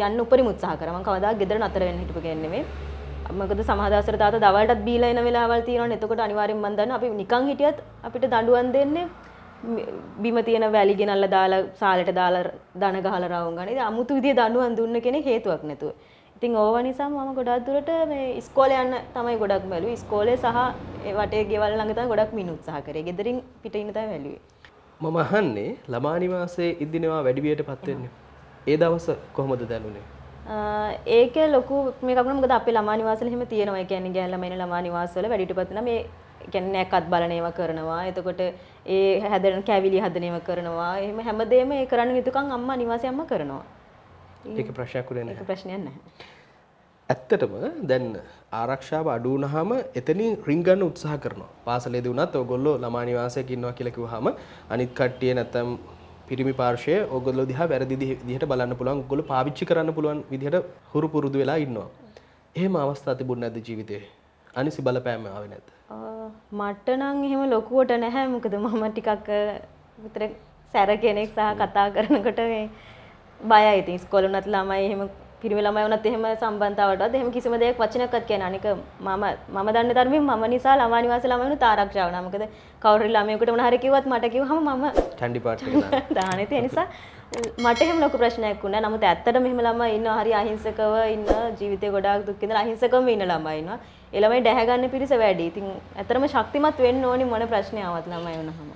යන්න උපරිම උත්සාහ කරා මම කවදාවත් ගෙදර නතර වෙන්න හිටපු කෙනෙක් නෙමෙයි මොකද සමාදාසර තාත්තා දවල්ටත් බීලා එන වෙලාවල් තියෙනවනේ එතකොට අනිවාර්යෙන් මම දන්නවා අපි නිකන් හිටියත් අපිට දඬුවම් දෙන්නේ බිම තියෙන වැලි ගෙනල්ලා දාලා සාලෙට දාලා දන ගහලා රවුම් ගන්න. ඉතින් අමුතු විදිය දඬුවම් දුන්න කෙනෙක් හේතුවක් නැතුව. ඉතින් ඕව නිසා මම ගොඩක් දුරට මේ ඉස්කෝලේ යන්න තමයි ගොඩක් බැලුවේ. ඉස්කෝලේ සහ වටේ ගෙවල් ළඟ තමයි ගොඩක් මින් උත්සාහ කරේ. ගෙදරින් පිට ඉන්න තමයි බැලුවේ. මම අහන්නේ ළමා නිවාසයේ ඉඳිනවා වැඩි වියටපත් වෙන්නේ. ඒ දවස කොහොමද දැනුනේ? ඒක ලොකු මේකක් නෙමෙයි මොකද අපේ ළමා නිවාසවල එහෙම තියෙනවා. ඒ කියන්නේ ගෑන් ළමයින ළමා නිවාසවල වැඩිහිටපත් නම් මේ කියන්නේ නැකත් බලන ඒවා කරනවා. එතකොට ඒ හැදෙන කැවිලි හදන ඒවා කරනවා. එහෙම හැමදේම ඒ කරන්න යුතුකම් අම්මා නිවාසයේ අම්මා කරනවා. ඒක ප්‍රශ්නයක් උදේ නැහැ. ඒක ප්‍රශ්නයක් නැහැ. ඇත්තටම දැන් ආරක්ෂාව අඩුවනහම එතනින් රිංගන්න උත්සාහ කරනවා පාසලේ දුනත් ඔගොල්ලෝ ළමා නිවාසයක ඉන්නවා කියලා කිව්වහම අනිත් කට්ටිය නැත්තම් පිරිමි පාර්ශය ඔගොල්ලෝ දිහා වැරදි දිහට බලන්න පුළුවන් ඔගොල්ලෝ පාවිච්චි කරන්න පුළුවන් විදිහට හුරු පුරුදු වෙලා ඉන්නවා. එහෙම අවස්ථා තිබුණ නැද්ද ජීවිතේ? අනිසි බලපෑම ආවේ නැද්ද? මට නම් එහෙම ලොකුවට නැහැ මොකද මම ටිකක් විතර සැර කෙනෙක් සහ කතා කරනකොට මේ බයයි ඉතින් ඉස්කෝලේ උනත් ළමයි එහෙම පිරිමි ළමයි වුණත් එහෙම සම්බන්ධතාවටවත් එහෙම කිසිම දෙයක් වචනයක්වත් කියන්නේ අනික මම මම දන්න ධර්මයෙන් මම නිසා ළමා නිවාස ළමයි වුණත් ආරක්ෂා වුණා. මොකද කවුරු හරි ළමයෙකුට මොන හරි කිව්වත් මට කිව්වහම මම ඡන්ඩි පාට් එක දාන්නේ. ඒ නිසා මට එහෙම ලොකු ප්‍රශ්නයක් වුණා. නමුත් ඇත්තටම මෙහෙම ළමයි ඉන්නවා හරි අහිංසකව ඉන්න ජීවිතේ ගොඩාක් දුක් විඳලා අහිංසකවම ඉන්න ළමයි ඉන්නවා. ඒ ළමයි ඩැහැ ගන්න පිරිස වැඩි. ඉතින් ඇත්තටම ශක්තිමත් වෙන්න ඕනි මොන ප්‍රශ්නයක්වත් ළමයි වුණාම.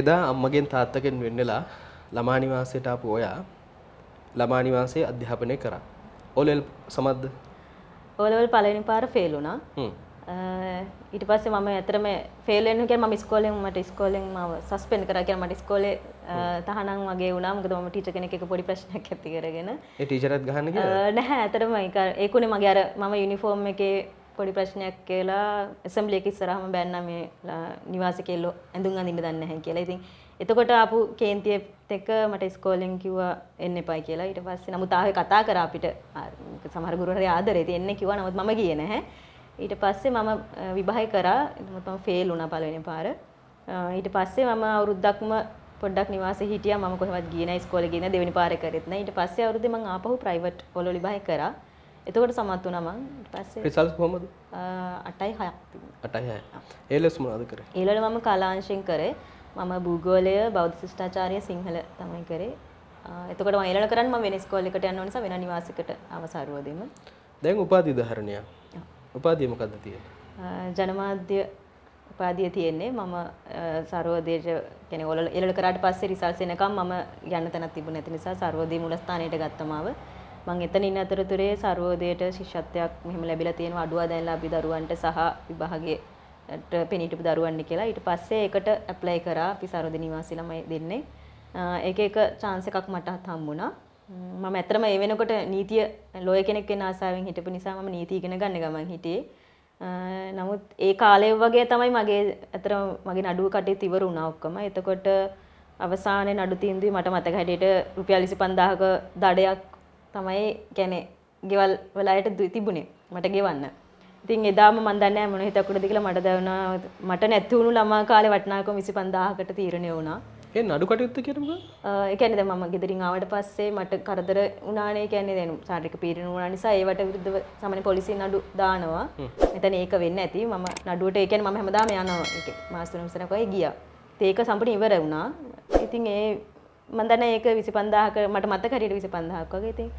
එදා අම්මගෙන් තාත්තගෙන් වෙන්නලා ළමා නිවාසයට ආපු ඔයා ළමා නිවාසයේ අධ්‍යාපනය කරා. ඕලෙල් සමත්ද? ඕලෙවල් පළවෙනි පාර ෆේල් වුණා. හ්ම්. ඊට පස්සේ මම ඇතරම ෆේල් වෙන්න කියලා මම ඉස්කෝලෙන් මට ඉස්කෝලෙන් මාව සස්පෙන්ඩ් කරා කියලා මට ඉස්කෝලේ තහනම් වගේ වුණා මොකද මම ටීචර් කෙනෙක් එක්ක පොඩි ප්‍රශ්නයක් ඇති කරගෙන ඒ ටීචරත් ගහන්න කියලා නැහැ ඇතරම ඒකුනේ මගේ අර මම යුනිෆෝම් එකේ පොඩි ප්‍රශ්නයක් කියලා ඇසම්බලි එක ඉස්සරහම බැන්නා මේ නිවාසිකෙල්ලෝ ඇඳුම් අඳින්න දන්නේ නැහැ කියලා ඉතින් එතකොට ආපු කේන්තියත් එක්ක මට ඉස්කෝලෙන් කිව්වා එන්න එපා කියලා. ඊට පස්සේ නමුත් ආවේ කතා කරා අපිට සමහර ගුරුවරයා ආදරේ. ඉතින් එන්න කිව්වා නමුත් මම ගියේ නැහැ. ඊට පස්සේ මම විවාහය කරා. නමුත් මම ෆේල් වුණා පළවෙනි පාර. ඊට පස්සේ මම අවුරුද්දක්ම පොඩ්ඩක් නිවාසේ හිටියා. මම කොහෙවත් ගියේ නැහැ ඉස්කෝලේ ගියේ නැහැ. දෙවෙනි පාරේ කරෙත් නැහැ. ඊට පස්සේ අවුරුද්දේ මම ආපහු ප්‍රයිවට් වල විවාහය කරා. එතකොට සමත් වුණා මං ඊට පස්සේ රිසල්ට් කොහමද 8යි 6ක් තිබුණා 8යි 6 ඒ ලෙස මොනවද කරේ ඒ වල මම කලාංශෙන් කරේ මම භූගෝලය බෞද්ධ ශිෂ්ටාචාරය සිංහල තමයි කරේ. එතකොට මම ඊළඟ කරන්නේ මම වෙන ස්කෝල් එකට යන්න ඕන නිසා වෙන නිවාසයකට අවසාරුව දෙමු. දැන් උපාධි උදාහරණයක්. උපාධිය මොකද්ද තියෙන්නේ? ජනමාධ්‍ය උපාධිය තියෙන්නේ මම සර්වෝදේශ يعني ඔල එළල කරාට පස්සේ රිසල්ට්ස් එනකම් මම යන්න තැනක් තිබුණේ නැති නිසා සර්වෝදේ මූලස්ථානයට ගත්තමාව මම එතන ඉන්න අතරතුරේ සර්වෝදේට ශිෂ්‍යත්වයක් මෙහෙම ලැබිලා තියෙනවා අඩුවා දැන්ලා අපි දරුවන්ට සහ විභාගයේ පෙනීටපු දරුවන්න කියලා ඊට පස්සේ ඒකට ඇප්ලයි කරා අපි සරෝද නිවාසී ළමයි දෙන්නේ ඒක එක chance එකක් මටත් හම්බුණා මම ඇත්තටම ඒ වෙනකොට නීතිය ලෝය කෙනෙක් වෙන ආසාවෙන් හිටපු නිසා මම නීති ඉගෙන ගන්න ගමන් හිටියේ. නමුත් ඒ කාලේ වගේ තමයි මගේ ඇත්තටම මගේ නඩුව කටයුතු ඉවර වුණා ඔක්කොම. එතකොට අවසානයේ නඩු තීන්දුවේ මට මතක හැටියට රුපියල් 25000ක දඩයක් තමයි කියන්නේ ගෙවල් වලයට තිබුණේ. මට ගෙවන්න. ඉතින් එදාම මන් දන්නේ නැහැ මොන හිතකුණද කියලා මට දැනුණා මට නැති වුණු ළමා කාලේ වටිනාකම 25000කට තීරණය වුණා. ඒ නඩු කටයුත්ත කියන්නේ මොකද? ඒ කියන්නේ දැන් මම ගෙදරින් ආවට පස්සේ මට කරදර වුණානේ කියන්නේ දැන් සාරික පීඩන වුණා නිසා ඒවට විරුද්ධව සාමාන්‍ය පොලිසිය නඩු දානවා. එතන ඒක වෙන්නේ නැති. මම නඩුවට ඒ කියන්නේ මම හැමදාම යනවා. ඒක මාස තුනක් ඉස්සරහ කොහේ ගියා. ඒක සම්පූර්ණ ඉවර වුණා. ඉතින් ඒ මන් දන්නේ ඒක 25000ක මට මතක හරියට 25000ක් වගේ. ඉතින්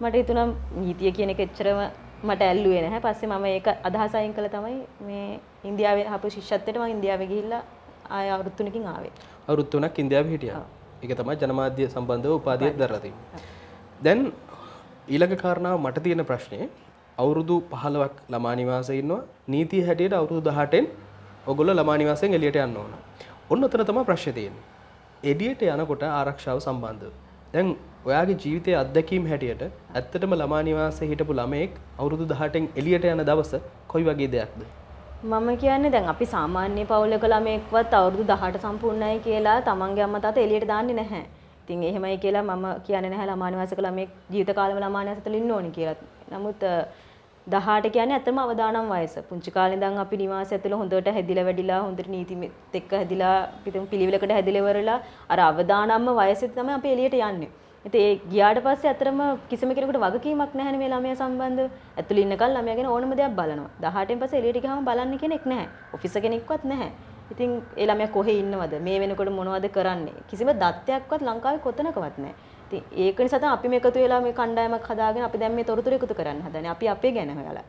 මට හිතුණා නීතිය කියන එක එච්චරම මට ඇල්ලුවේ නැහැ. පස්සේ මම ඒක අදහස අයින් කළා තමයි මේ ඉන්දියාවේ හපු ශිෂ්‍යත්වයට මම ඉන්දියාවේ ගිහිල්ලා ආය අවුරුදු තුනකින් ආවේ. අවුරුදු තුනක් ඉන්දියාවේ හිටියා. ඒක තමයි ජනමාධ්‍ය සම්බන්ධව උපාධිය දරලා තියෙන්නේ. දැන් ඊළඟ කාරණාව මට තියෙන ප්‍රශ්නේ අවුරුදු 15ක් ළමා නිවාසයේ ඉන්නවා. නීතිය හැටියට අවුරුදු 18න් ඔගොල්ලෝ ළමා නිවාසයෙන් එළියට යන්න ඕන. ඔන්න ඔතන තමයි ප්‍රශ්නේ තියෙන්නේ. එළියට යනකොට ආරක්ෂාව සම්බන්ධව. දැන් ඔයාගේ ජීවිතය අත්දැකීම් හැටියට ඇත්තටම ළමා නිවාසේ හිටපු ළමයෙක් අවුරුදු 18න් එළියට යන දවස කොයි වගේ දෙයක්ද? මම කියන්නේ දැන් අපි සාමාන්‍ය පවුලක ළමයෙක්වත් අවුරුදු 18 සම්පූර්ණයි කියලා තමන්ගේ අම්මා තාත්තා එළියට දාන්නේ නැහැ. ඉතින් එහෙමයි කියලා මම කියන්නේ නැහැ ළමා නිවාසක ළමයෙක් ජීවිත කාලෙම ළමා නිවාසෙට ඉන්න ඕනි කියලා. නමුත් 18 කියන්නේ ඇත්තම අවදානම් වයස. පුංචි කාලේ ඉඳන් අපි නිවාසය ඇතුළේ හොඳට හැදිලා වැඩිලා හොඳට නීතිත් එක්ක හැදිලා පිටුම් පිළිවෙලකට හැදිලා ඉවරලා අර අවදානම්ම වයසෙත් තමයි අපි එළියට යන්නේ. ඉතින් ඒ ගියාට පස්සේ අතරම කිසිම කෙනෙකුට වගකීමක් නැහැ මේ ළමයා සම්බන්ධව. ඇතුළේ ඉන්නකල් ළමයා ගැන ඕනම දෙයක් බලනවා. 18න් පස්සේ එළියට ගියාම බලන්න කෙනෙක් නැහැ. ඔෆිසර් කෙනෙක්වත් නැහැ. ඉතින් ඒ ළමයා කොහේ ඉන්නවද? මේ වෙනකොට මොනවද කරන්නේ? කිසිම දත්තයක්වත් ලංකාවේ කොතනකවත් නැහැ. ඉතින් ඒක නිසා තමයි අපි මේ එකතු වෙලා මේ කණ්ඩායමක් හදාගෙන අපි දැන් මේ තොරතුරු එකතු කරන්න හදන්නේ. අපි අපේ ගැන හොයලා.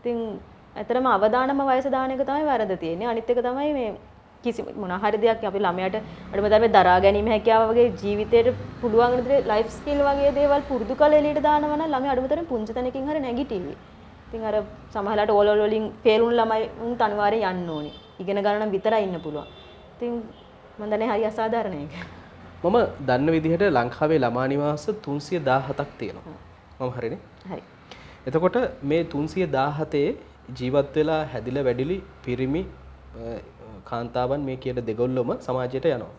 ඉතින් ඇතරම අවදානම වයස දාන එක තමයි වැරද තියෙන්නේ. අනිත් එක තමයි මේ කිසි මොනහරි දෙයක් අපි ළමයට අඩුම ධර්මයේ දරා ගැනීම හැකියාව වගේ ජීවිතයට පුළුවන් විදිහට ලයිෆ් ස්කිල් වගේ දේවල් පුරුදු කරලා එළියට දානවා නම් ළමයා අඩුම ධර්මයේ පුංචි තැනකින් හරි නැගිටිවි. ඉතින් අර සමහරලාට ඕල් ඕල් වලින් ෆේල් වුණු ළමයි උන් අනිවාර්යෙන් යන්න ඕනේ. ඉගෙන ගන්න නම් විතරයි ඉන්න පුළුවන්. ඉතින් මම දන්නේ හරි අසාධාරණයි ඒක. මම දන්න විදිහට ලංකාවේ ළමා නිවාස 317ක් තියෙනවා. මම හරිනේ? හරි. එතකොට මේ 317 ජීවත් වෙලා හැදිලා වැඩිලි පිරිමි කාන්තාවන් මේ කියන දෙගොල්ලොම සමාජයට යනවා.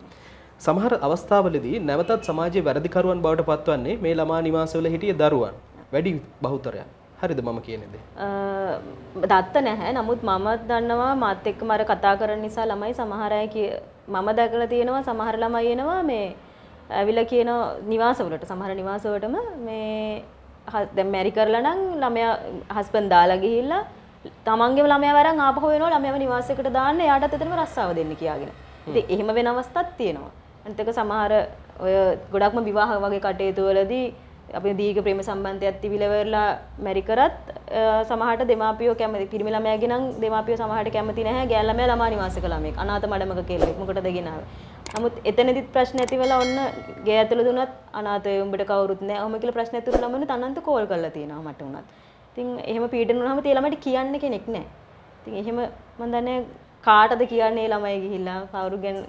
සමහර අවස්ථාවලදී නැවතත් සමාජයේ වැරදිකරුවන් බවට පත්වන්නේ මේ ළමා නිවාසවල හිටිය දරුවන්. වැඩි බහුතරයක්. හරිද මම කියන දේ? දත්ත නැහැ. නමුත් මම දන්නවා මාත් එක්කම අර කතා කරන නිසා ළමයි සමහර අය මම දැකලා තියෙනවා සමහර ළමයි එනවා මේ ඇවිල්ලා කියන නිවාසවලට සමහර නිවාසවලටම මේ දැන් මැරි කරලා නම් ළමයා හස්බන්ඩ් දාලා ගිහිල්ලා තමන්ගේ ළමයා වරන් ආපහු එනවා ළමයාව නිවාසයකට දාන්න එයාටත් එතනම රස්සාව දෙන්න කියාගෙන. ඉතින් එහෙම වෙන අවස්ථාවක් තියෙනවා. අනිත් එක සමහර ඔය ගොඩක්ම විවාහ වගේ කටයුතු වලදී අපි දීර්ඝ ප්‍රේම සම්බන්ධයක් තිබිලවරලා මැරි කරත් සමහරට දෙමාපියෝ කැමති පිරිමි ළමයාගේ නම් දෙමාපියෝ සමහරට කැමති නැහැ ගෑල් ළමයා ළමා නිවාසික ළමෙක් අනාථ මඩමක කෙල්ලෙක් මොකටද ගෙනාවේ නමුත් එතනදිත් ප්‍රශ්න ඇති වෙලා ඔන්න ගේ ඇතුළ දුනත් අනාථය උඹට කවුරුත් නැහැ ඔහොම කියලා ප්‍රශ්න ඇතුළු ළමනේ තනන්ත කෝල් කරලා තියෙනවා මට උනත් ඉතින් එහෙම පීඩන වුණාම තේ ළමයිට කියන්න කෙනෙක් නැහැ. ඉතින් එහෙම මම දන්නේ කාටද කියන්නේ ළමයි ගිහිල්ලා කවුරු ගැන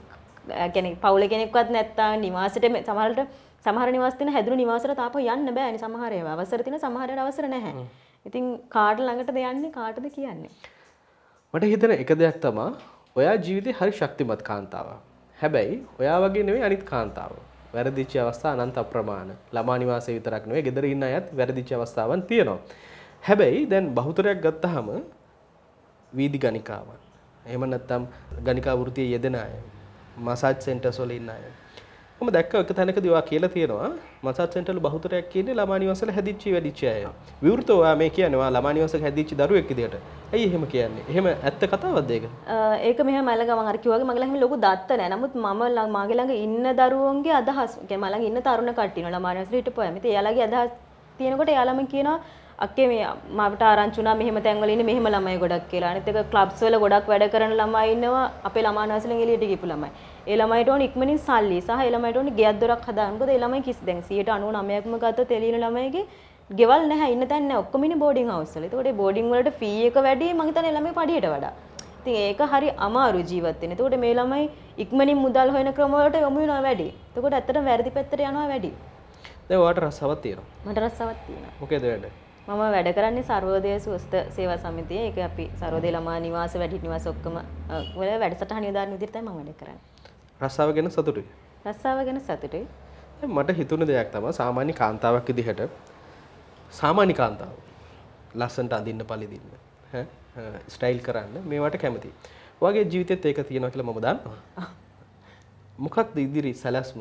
කියන්නේ පවුල කෙනෙක්වත් නැත්නම් නිවාසෙට සමහරට සමහර නිවාස තියෙන හැදුණු නිවාසට තාපෝ යන්න බෑනේ සමහර ඒවා. අවසර තියෙන සමහර ඒවා අවසර නැහැ. ඉතින් කාට ළඟටද යන්නේ කාටද කියන්නේ? මට හිතෙන එක දෙයක් තමයි ඔයා ජීවිතේ හරි ශක්තිමත් කාන්තාවක්. හැබැයි ඔයා වගේ නෙවෙයි අනිත් කාන්තාව. වැරදිච්ච අවස්ථා අනන්ත අප්‍රමාණ. ළමා නිවාසයේ විතරක් නෙවෙයි ගෙදර ඉන්න අයත් වැරදිච්ච අවස්ථාවන් තියෙනවා. හැබැයි දැන් බහුතරයක් ගත්තාම වීදි ගණිකාවන්. එහෙම නැත්නම් ගණිකා වෘතියේ යෙදෙන අය, මසාජ් සෙන්ටර්ස් වල ඉන්න අය. මම දැක්ක එක තැනකදී ඔයා කියලා තියෙනවා මසාජ් සෙන්ටර් වල බහුතරයක් කියන්නේ ළමා නිවසල හැදිච්ච වැඩිච්ච අය. විවෘතව ඔයා මේ කියන්නේ ඔයා ළමා නිවසක හැදිච්ච දරුවෙක් විදියට. ඇයි එහෙම කියන්නේ? එහෙම ඇත්ත කතාවක්ද ඒක? ඒක මෙහෙම මලගම අර කිව්වාගේ මගේ ළඟ ලොකු දත්ත නැහැ. නමුත් මම මාගේ ළඟ ඉන්න දරුවන්ගේ අදහස්, කියන්නේ මලඟ ඉන්න තරුණ කට්ටියන ළමා නිවසල හිටපුවා. මේත් එයාලගේ අදහස් තියෙනකොට එයාලම කියනවා අක්කේ මේ මට ආරංචුනා මෙහෙම තැන්වල ඉන්නේ මෙහෙම ළමයි ගොඩක් කියලා. අනිත් එක ක්ලබ්ස් වල ගොඩක් වැඩ කරන ළමයි ඉන්නවා අපේ ළමානාසලෙන් එළියට ගිහපු ළමයි. ඒ ළමයිට ඕන ඉක්මනින් සල්ලි සහ ඒ ළමයිට ඕන ගෙයක් දොරක් හදාන්න. මොකද ඒ ළමයි කිසි දැන් 99%ක්ම ගත්තොත් එළියන ළමයිගේ ගෙවල් නැහැ ඉන්න තැන් නැහැ ඔක්කොම ඉන්නේ බෝඩින් හවුස් වල. ඒතකොට ඒ බෝඩින් වලට ෆී එක වැඩි මම හිතන්නේ ළමයි පඩියට වඩා. ඉතින් ඒක හරි අමාරු ජීවත් වෙන්න. එතකොට මේ ළමයි ඉක්මනින් මුදල් හොයන ක්‍රම වලට යොමු වෙනවා වැඩි. එතකොට ඇත්තටම වැරදි පැත්තට යනවා වැඩි. දැන් ඔයාට රස්සාවක් තියෙනවා. මට රස්සාවක් තියෙනවා. මොකේද වැඩේ? මම වැඩ කරන්නේ සර්වෝදය සුවස්ථ සේවා සමිතිය. ඒක අපි සර්වෝදය ළමා නිවාස වැඩිහිටි නිවාස ඔක්කොම වල වැඩසටහන යොදාන විදිහට තමයි මම වැඩ කරන්නේ. රස්සාව ගැන සතුටුයි. රස්සාව ගැන සතුටුයි. මට හිතුණ දෙයක් තමයි සාමාන්‍ය කාන්තාවක් විදිහට සාමාන්‍ය කාන්තාව ලස්සනට අඳින්න පළඳින්න ස්ටයිල් කරන්න මේවට කැමති. ඔයාගේ ජීවිතෙත් ඒක තියෙනවා කියලා මම දන්නවා. මොකක්ද ඉදිරි සැලැස්ම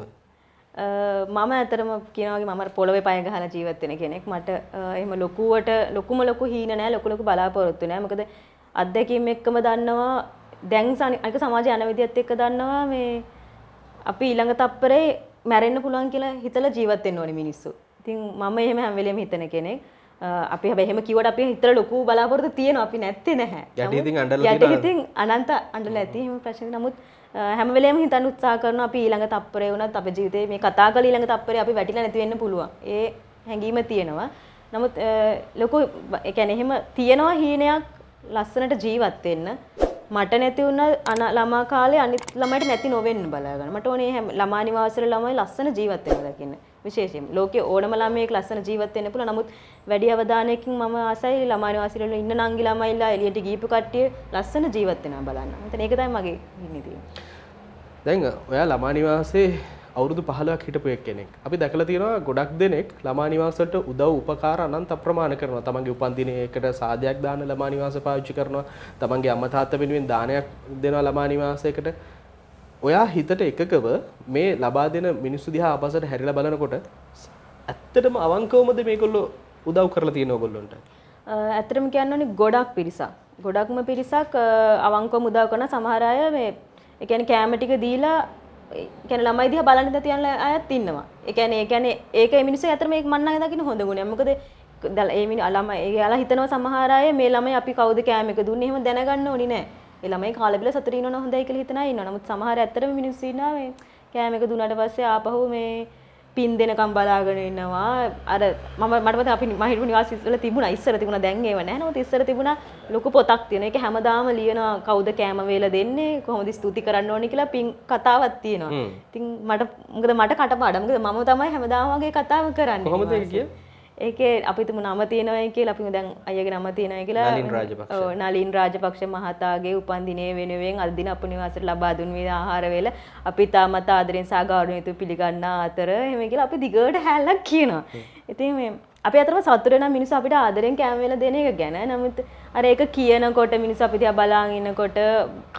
මම ඇතරම කියනගේ මම පොළොව පය ගහල ජීවත්වෙන කෙනෙක් මට එම ලොකුවට ලොකුම ලොකු හීන නෑ ලොකුලොකු බලාපොරොත්තු නෑ මකද අත්දැකීම් එක්කම දන්නවා දැන් අක සමාජ යන විදිත් එක්ක දන්නවා මේ අපි ඊළඟ තප්පරේ මැරෙන්න්න පුළුවන් කියලා හිතල ජීවත්තෙන් ඕනි මිනිස්සු ඉතින් මම එහෙම හැම්වෙලෙම හිතන කෙනෙක් අපි හැබැහෙම කිවට අපි හිතර ලොකු බලාපොරොත්තු තියෙන අපි නැත්තේ නැහැ ඉතින් අනන්ත අඩල ඇතිම ප්‍රශ්න නමුත් හැම වෙලේම හිතන්න උත්සාහ කරනවා අපි ඊළඟ තප්පරේ වුණත් අපේ ජීවිතේ මේ කතා කරලා ඊළඟ තප්පරේ අපි වැටිලා නැති වෙන්න පුළුවන්. ඒ හැඟීම තියෙනවා. නමුත් ලොකු ඒ කියන්නේ එහෙම තියෙනවා හීනයක් ලස්සනට ජීවත් වෙන්න. මට නැති වුණ ළමා කාලේ අනිත් ළමයට නැති නොවෙන්න බලා ගන්න. මට ඕනේ ළමා නිවාසවල ළමයි ලස්සන ජීවත් වෙනවා දකින්න. විශේෂයෙන් ලෝකයේ ඕනම ළමයෙක් ලස්සන ජීවත් වෙන්න පුළුවන්. නමුත් වැඩි අවධානයකින් මම ආසයි ළමා නිවාසීවල ඉන්න නංගි ළමයිලා එළියට ගිහපු කට්ටිය ලස්සන ජීවත් වෙනවා බලන්න. මතන ඒක තමයි මගේ හින්නේ තියෙන්නේ. දැන් ඔයා ළමා නිවාසේ අවුරුදු 15ක් හිටපු එක්කෙනෙක්. අපි දැකලා තියෙනවා ගොඩක් දෙනෙක් ළමා නිවාස වලට උදව් උපකාර අනන්ත අප්‍රමාණ කරනවා. තමන්ගේ උපන්දිනයකට සාදයක් දාන ළමා නිවාස පාවිච්චි කරනවා. තමන්ගේ අම්මා තාත්තා වෙනුවෙන් දානයක් දෙනවා ළමා නිවාසයකට. ඔයා හිතට එකකව මේ ලබා දෙන මිනිස්සු දිහා අපසට හැරිලා බලනකොට ඇත්තටම අවංකවමද මේගොල්ලෝ උදව් කරලා තියෙන ඔයගොල්ලන්ට? ඇත්තටම කියන්නේ ගොඩක් පිරිසක්. ගොඩක්ම පිරිසක් අවංකවම උදව් කරන සමහර අය මේ ඒ කියන්නේ කැම ටික දීලා ඒ කියන්නේ ළමයි දිහා බලන්න තියන අයත් ඉන්නවා. ඒ කියන්නේ ඒ කියන්නේ ඒක මේ මිනිස්සු ඇත්තටම ඒක මන්නගේ දකින්න හොඳ ගුණයක්. මොකද ඒ මිනි ළමයි එයාලා හිතනවා සමහර අය මේ ළමයි අපි කවුද කෑම එක දුන්නේ එහෙම දැනගන්න ඕනි නෑ. ඒ ළමයි කාලා බිලා සතුටින් ඉන්නවනම් හොඳයි කියලා හිතන අය ඉන්නවා. නමුත් සමහර ඇත්තටම මිනිස්සු ඉන්නවා මේ කෑම එක දුන්නාට පස්සේ ආපහු මේ පින් දෙනකම් බලාගෙන ඉන්නවා. අර මම මට මතක අපි මම හිටපු නිවාස වල තිබුණා. ඉස්සර තිබුණා දැන් ඒව නැහැ. නමුත් ඉස්සර තිබුණා ලොකු පොතක් තියෙනවා. ඒක හැමදාම ලියනවා කවුද කෑම වේල දෙන්නේ කොහොමද ස්තුති කරන්න ඕනේ කියලා පින් කතාවක් තියෙනවා. ඉතින් මට මොකද මට කටපාඩම්. මොකද මම තමයි හැමදාම වගේ කතාව කරන්නේ. කොහොමද ඒක කියන්නේ? ඒක අපිතුම නම තියෙනවයි කියලා අපිම දැන් අයගේ නම තියෙනයි කියලා නලින් රාජපක්ෂ මහතාගේ උපන්දිනය වෙනුවෙන් අද දින අප නිවාසයට ලබා දුන් මේ ආහාර වේල අපි තාමත් ආදරෙන් සහ ගෞරවයෙන් පිළිගන්න අතර එහෙම කියලා අපි දිගට හැලක් කියනවා. ඉතින් මේ අපි අතරම සතුට වෙන මිනිස්සු අපිට ආදරෙන් කෑම වේල දෙන එක ගැන නමුත් අර ඒක කියනකොට මිනිස්සු අපි දිහා බලාගෙන ඉනකොට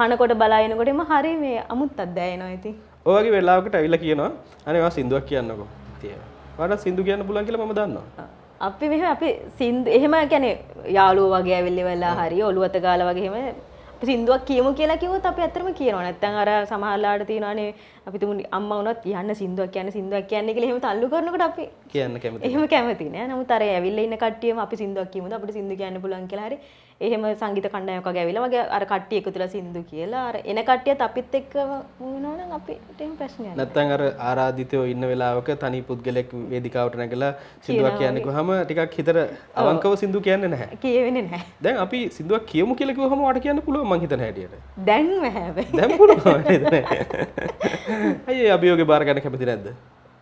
කනකොට බලාගෙනකොට එම හරි මේ අමුත්තක් දැනෙනවා ඉතින්. ඔයගේ වෙලාවකට ඇවිල්ලා කියනවා අනේ ඔයා සින්දුවක් කියන්නකෝ. තියෙනවා. මට සින්දු කියන්න පුළුවන් කියලා මම දන්නවා. අපි මෙහෙම අපි සින්දු එහෙම කියන්නේ යාළුවෝ වගේ ඇවිල්ලි වෙලා හරි ඔළුව අත ගාලා වගේ එහෙම අපි සින්දුවක් කියමු කියලා කිව්වොත් අපි ඇත්තටම කියනවා. නැත්තම් අර සමහරලාට තියෙනවානේ අපි තුමු අම්මා වුණත් යන්න සින්දුවක් කියන්නේ සින්දුවක් කියන්නේ කියලා එහෙම තල්ලු කරනකොට අපි කියන්න කැමති. එහෙම කැමති නෑ. නමුත් අර ඇවිල්ලා ඉන්න කට්ටියම අපි සින්දුවක් කියමුද අපිට සින්දු කියන්න පුළුවන් කියලා හරි එහෙම සංගීත කණ්ඩායමක් වගේ ඇවිල්ලා මගේ අර කට්ටිය එකතු වෙලා සින්දු කියලා අර එන කට්ටියත් අපිත් එක්ක වුණා නම් අපිට එහෙම ප්‍රශ්නයක් නැත්නම් අර ආරාධිතයෝ ඉන්න වෙලාවක තනි පුද්ගලෙක් වේදිකාවට නැගලා සින්දුවක් කියන්නේ කොහම ටිකක් හිතට අවංකව සින්දු කියන්නේ නැහැ කියවෙන්නේ නැහැ දැන් අපි සින්දුවක් කියමු කියලා කිව්වම වාට කියන්න පුළුවන් මං හිතන හැටියට දැන් නැහැ දැන් පුළුවන් නේද අයියේ අභියෝගේ බාර ගන්න කැමති නැද්ද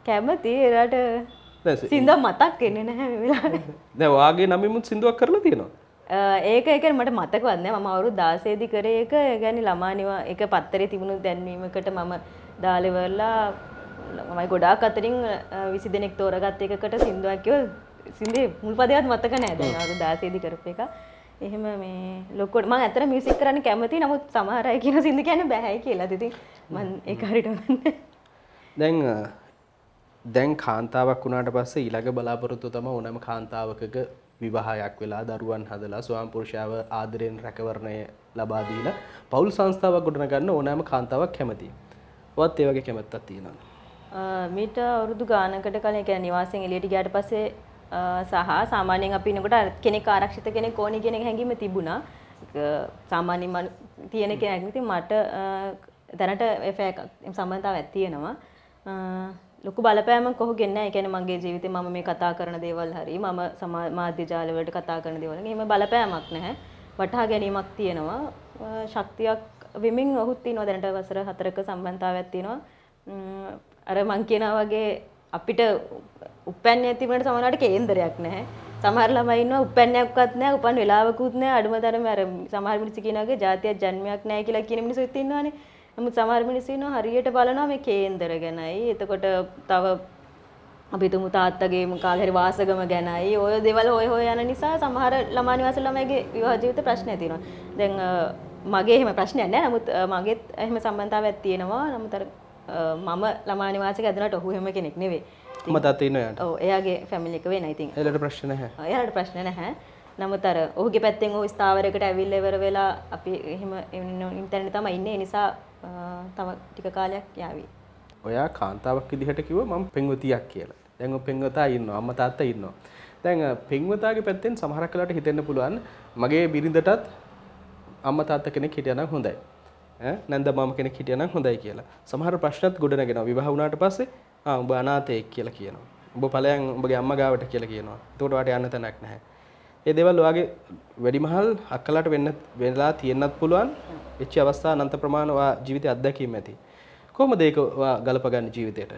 කැමති එරට සිින්දුව මතක් එන්නේ නැහැ වෙලා දැන් වාගේ නමිමුත් සිින්දුවක් කරලා තියෙනවා ඒක එක මට මතකවන්න මම අවුරු දාසේදි කරේ එක ගැනි ළමානිවා එක පත්තරේ තිබුණු දැන්වීමකට මම දාලෙවරලා මයි ගොඩා කතරින් විසි දෙනෙක් තෝරගත් එකකට සිින්දුවක්කව සිින්දේ මුල් පදයක්ත් මතක නෑ දැන් අවුරු දාසේදි කරප එක එහෙම මේ ලොකොට මං ඇතර මියසික් කරන්න කැමති නමුත් සමහරය කියන සිින්දු කියන බැහැයි කියලා දෙති මන් එකහරිටන්න දැන් දැන් කාන්තාවක් වුණාට පස්සේ ඊළඟ බලාපොරොත්තු තම ඕනම කාන්තාවකක විවාහයක් වෙලා දරුවන් හදලා ස්වාම පුරුෂයාව ආදරයෙන් රැකවරණය ලබා දීලා පවුල් සංස්ථාවක් ගොඩනගන්න ඕනෑම කාන්තාවක් කැමතියි. ඔවත් ඒ වගේ කැමැත්තක් තියෙනවා. මීට අවුරුදු ගානකට කලින් කියන්නේ නිවාසයෙන් එළියට ගියාට පස්සේ සහ සාමාන්‍යයෙන් අපි ඉනකොට කෙනෙක් ආරක්ෂිත කෙනෙක් ඕනි කියන හැඟීම තිබුණා. සාමාන්‍යයෙන් මම තියෙන කෙනෙක් ඉතින් මට දැනට එෆෙක්ට් සම්බන්ධතාවයක් තියෙනවා. ලොකු බලපෑමක් කොහොගෙන් නැහැ. ඒ කියන්නේ මගේ ජීවිතේ මම මේ කතා කරන දේවල් හරි මම මාධ්‍ය ජාල වලට කතා කරන දේවල් එහෙම බලපෑමක් නැහැ. වටහා ගැනීමක් තියෙනවා. ශක්තියක් වෙමින් ඔහුත් ඉන්නවා දැනට වසර 4ක සම්බන්ධතාවයක් තියෙනවා. අර මං කියනා වගේ අපිට උපැන්නේ තිබුණට සමහරවිට කේන්දරයක් නැහැ. සමහර ළමයි ඉන්නවා උපැන්නයක්වත් නැහැ, උපන් වෙලාවකුත් නැහැ. අඩුම තරමේ අර සමහර මිනිස්සු කියනවාගේ જાතියක් ජන්මයක් නැහැ කියලා කියන මිනිස්සුත් ඉන්නවානේ. නමුත් සමහර මිනිස්සු ඉන්නවා හරියට බලනවා මේ කේන්දර ගැනයි. එතකොට තව අපි තුමු තාත්තගේ මොකාගේ හරි වාසගම ගැනයි. ඔය දේවල් හොය හොය යන නිසා සමහර ළමා නිවාස ළමයිගේ විවාහ ජීවිත ප්‍රශ්න තියෙනවා. දැන් මගේ එහෙම ප්‍රශ්නයක් නැහැ. නමුත් මගෙත් එහෙම සම්බන්ධතාවයක් තියෙනවා. නමුත් අර මම ළමා නිවාසයක ඇදුණට ඔහු එහෙම කෙනෙක් නෙවෙයි. මතත් ඉන්න යාට. ඔව් එයාගේ ෆැමිලි එක වෙනයි ඉතින්. එයාලට ප්‍රශ්න නැහැ. එයාලට ප්‍රශ්න නැහැ. නමුත් අර ඔහුගේ පැත්තෙන් ඔහු ස්ථාවරයකට ඇවිල්ලා ඉවර වෙලා අපි එහෙම ඉන්ටර්නෙට් තමයි ඉන්නේ. ඒ නිසා තව ටික කාලයක් යාවි. ඔයා කාන්තාවක් විදිහට කිව්ව මම පෙන්වතියක් කියලා. දැන් ඔය පෙන්වතා ඉන්නවා. අම්මා තාත්තා ඉන්නවා. දැන් පෙන්වතාගේ පැත්තෙන් සමහරක් වෙලාට හිතෙන්න පුළුවන් මගේ බිරිඳටත් අම්මා තාත්තා කෙනෙක් හිටියනම් හොඳයි. ඈ නැන්ද මාම කෙනෙක් හිටියනම් හොඳයි කියලා. සමහර ප්‍රශ්නත් ගොඩනගෙනවා. විවාහ වුණාට පස්සේ ආ ඔබ අනාථයෙක් කියලා කියනවා. ඔබ ඵලයන් ඔබගේ අම්මා ගාවට කියලා කියනවා. එතකොට වාට යන්න තැනක් නැහැ. ඒ දේවල් ඔයාගේ වැඩිමහල් අක්කලට වෙන්න වෙලා තියෙන්නත් පුළුවන්. වෙච්ච අවස්ථා අනන්ත ප්‍රමාණ ඔයා ජීවිතේ අත්දැකීම් ඇති. කොහොමද ඒක ඔයා ගලපගන්නේ ජීවිතේට?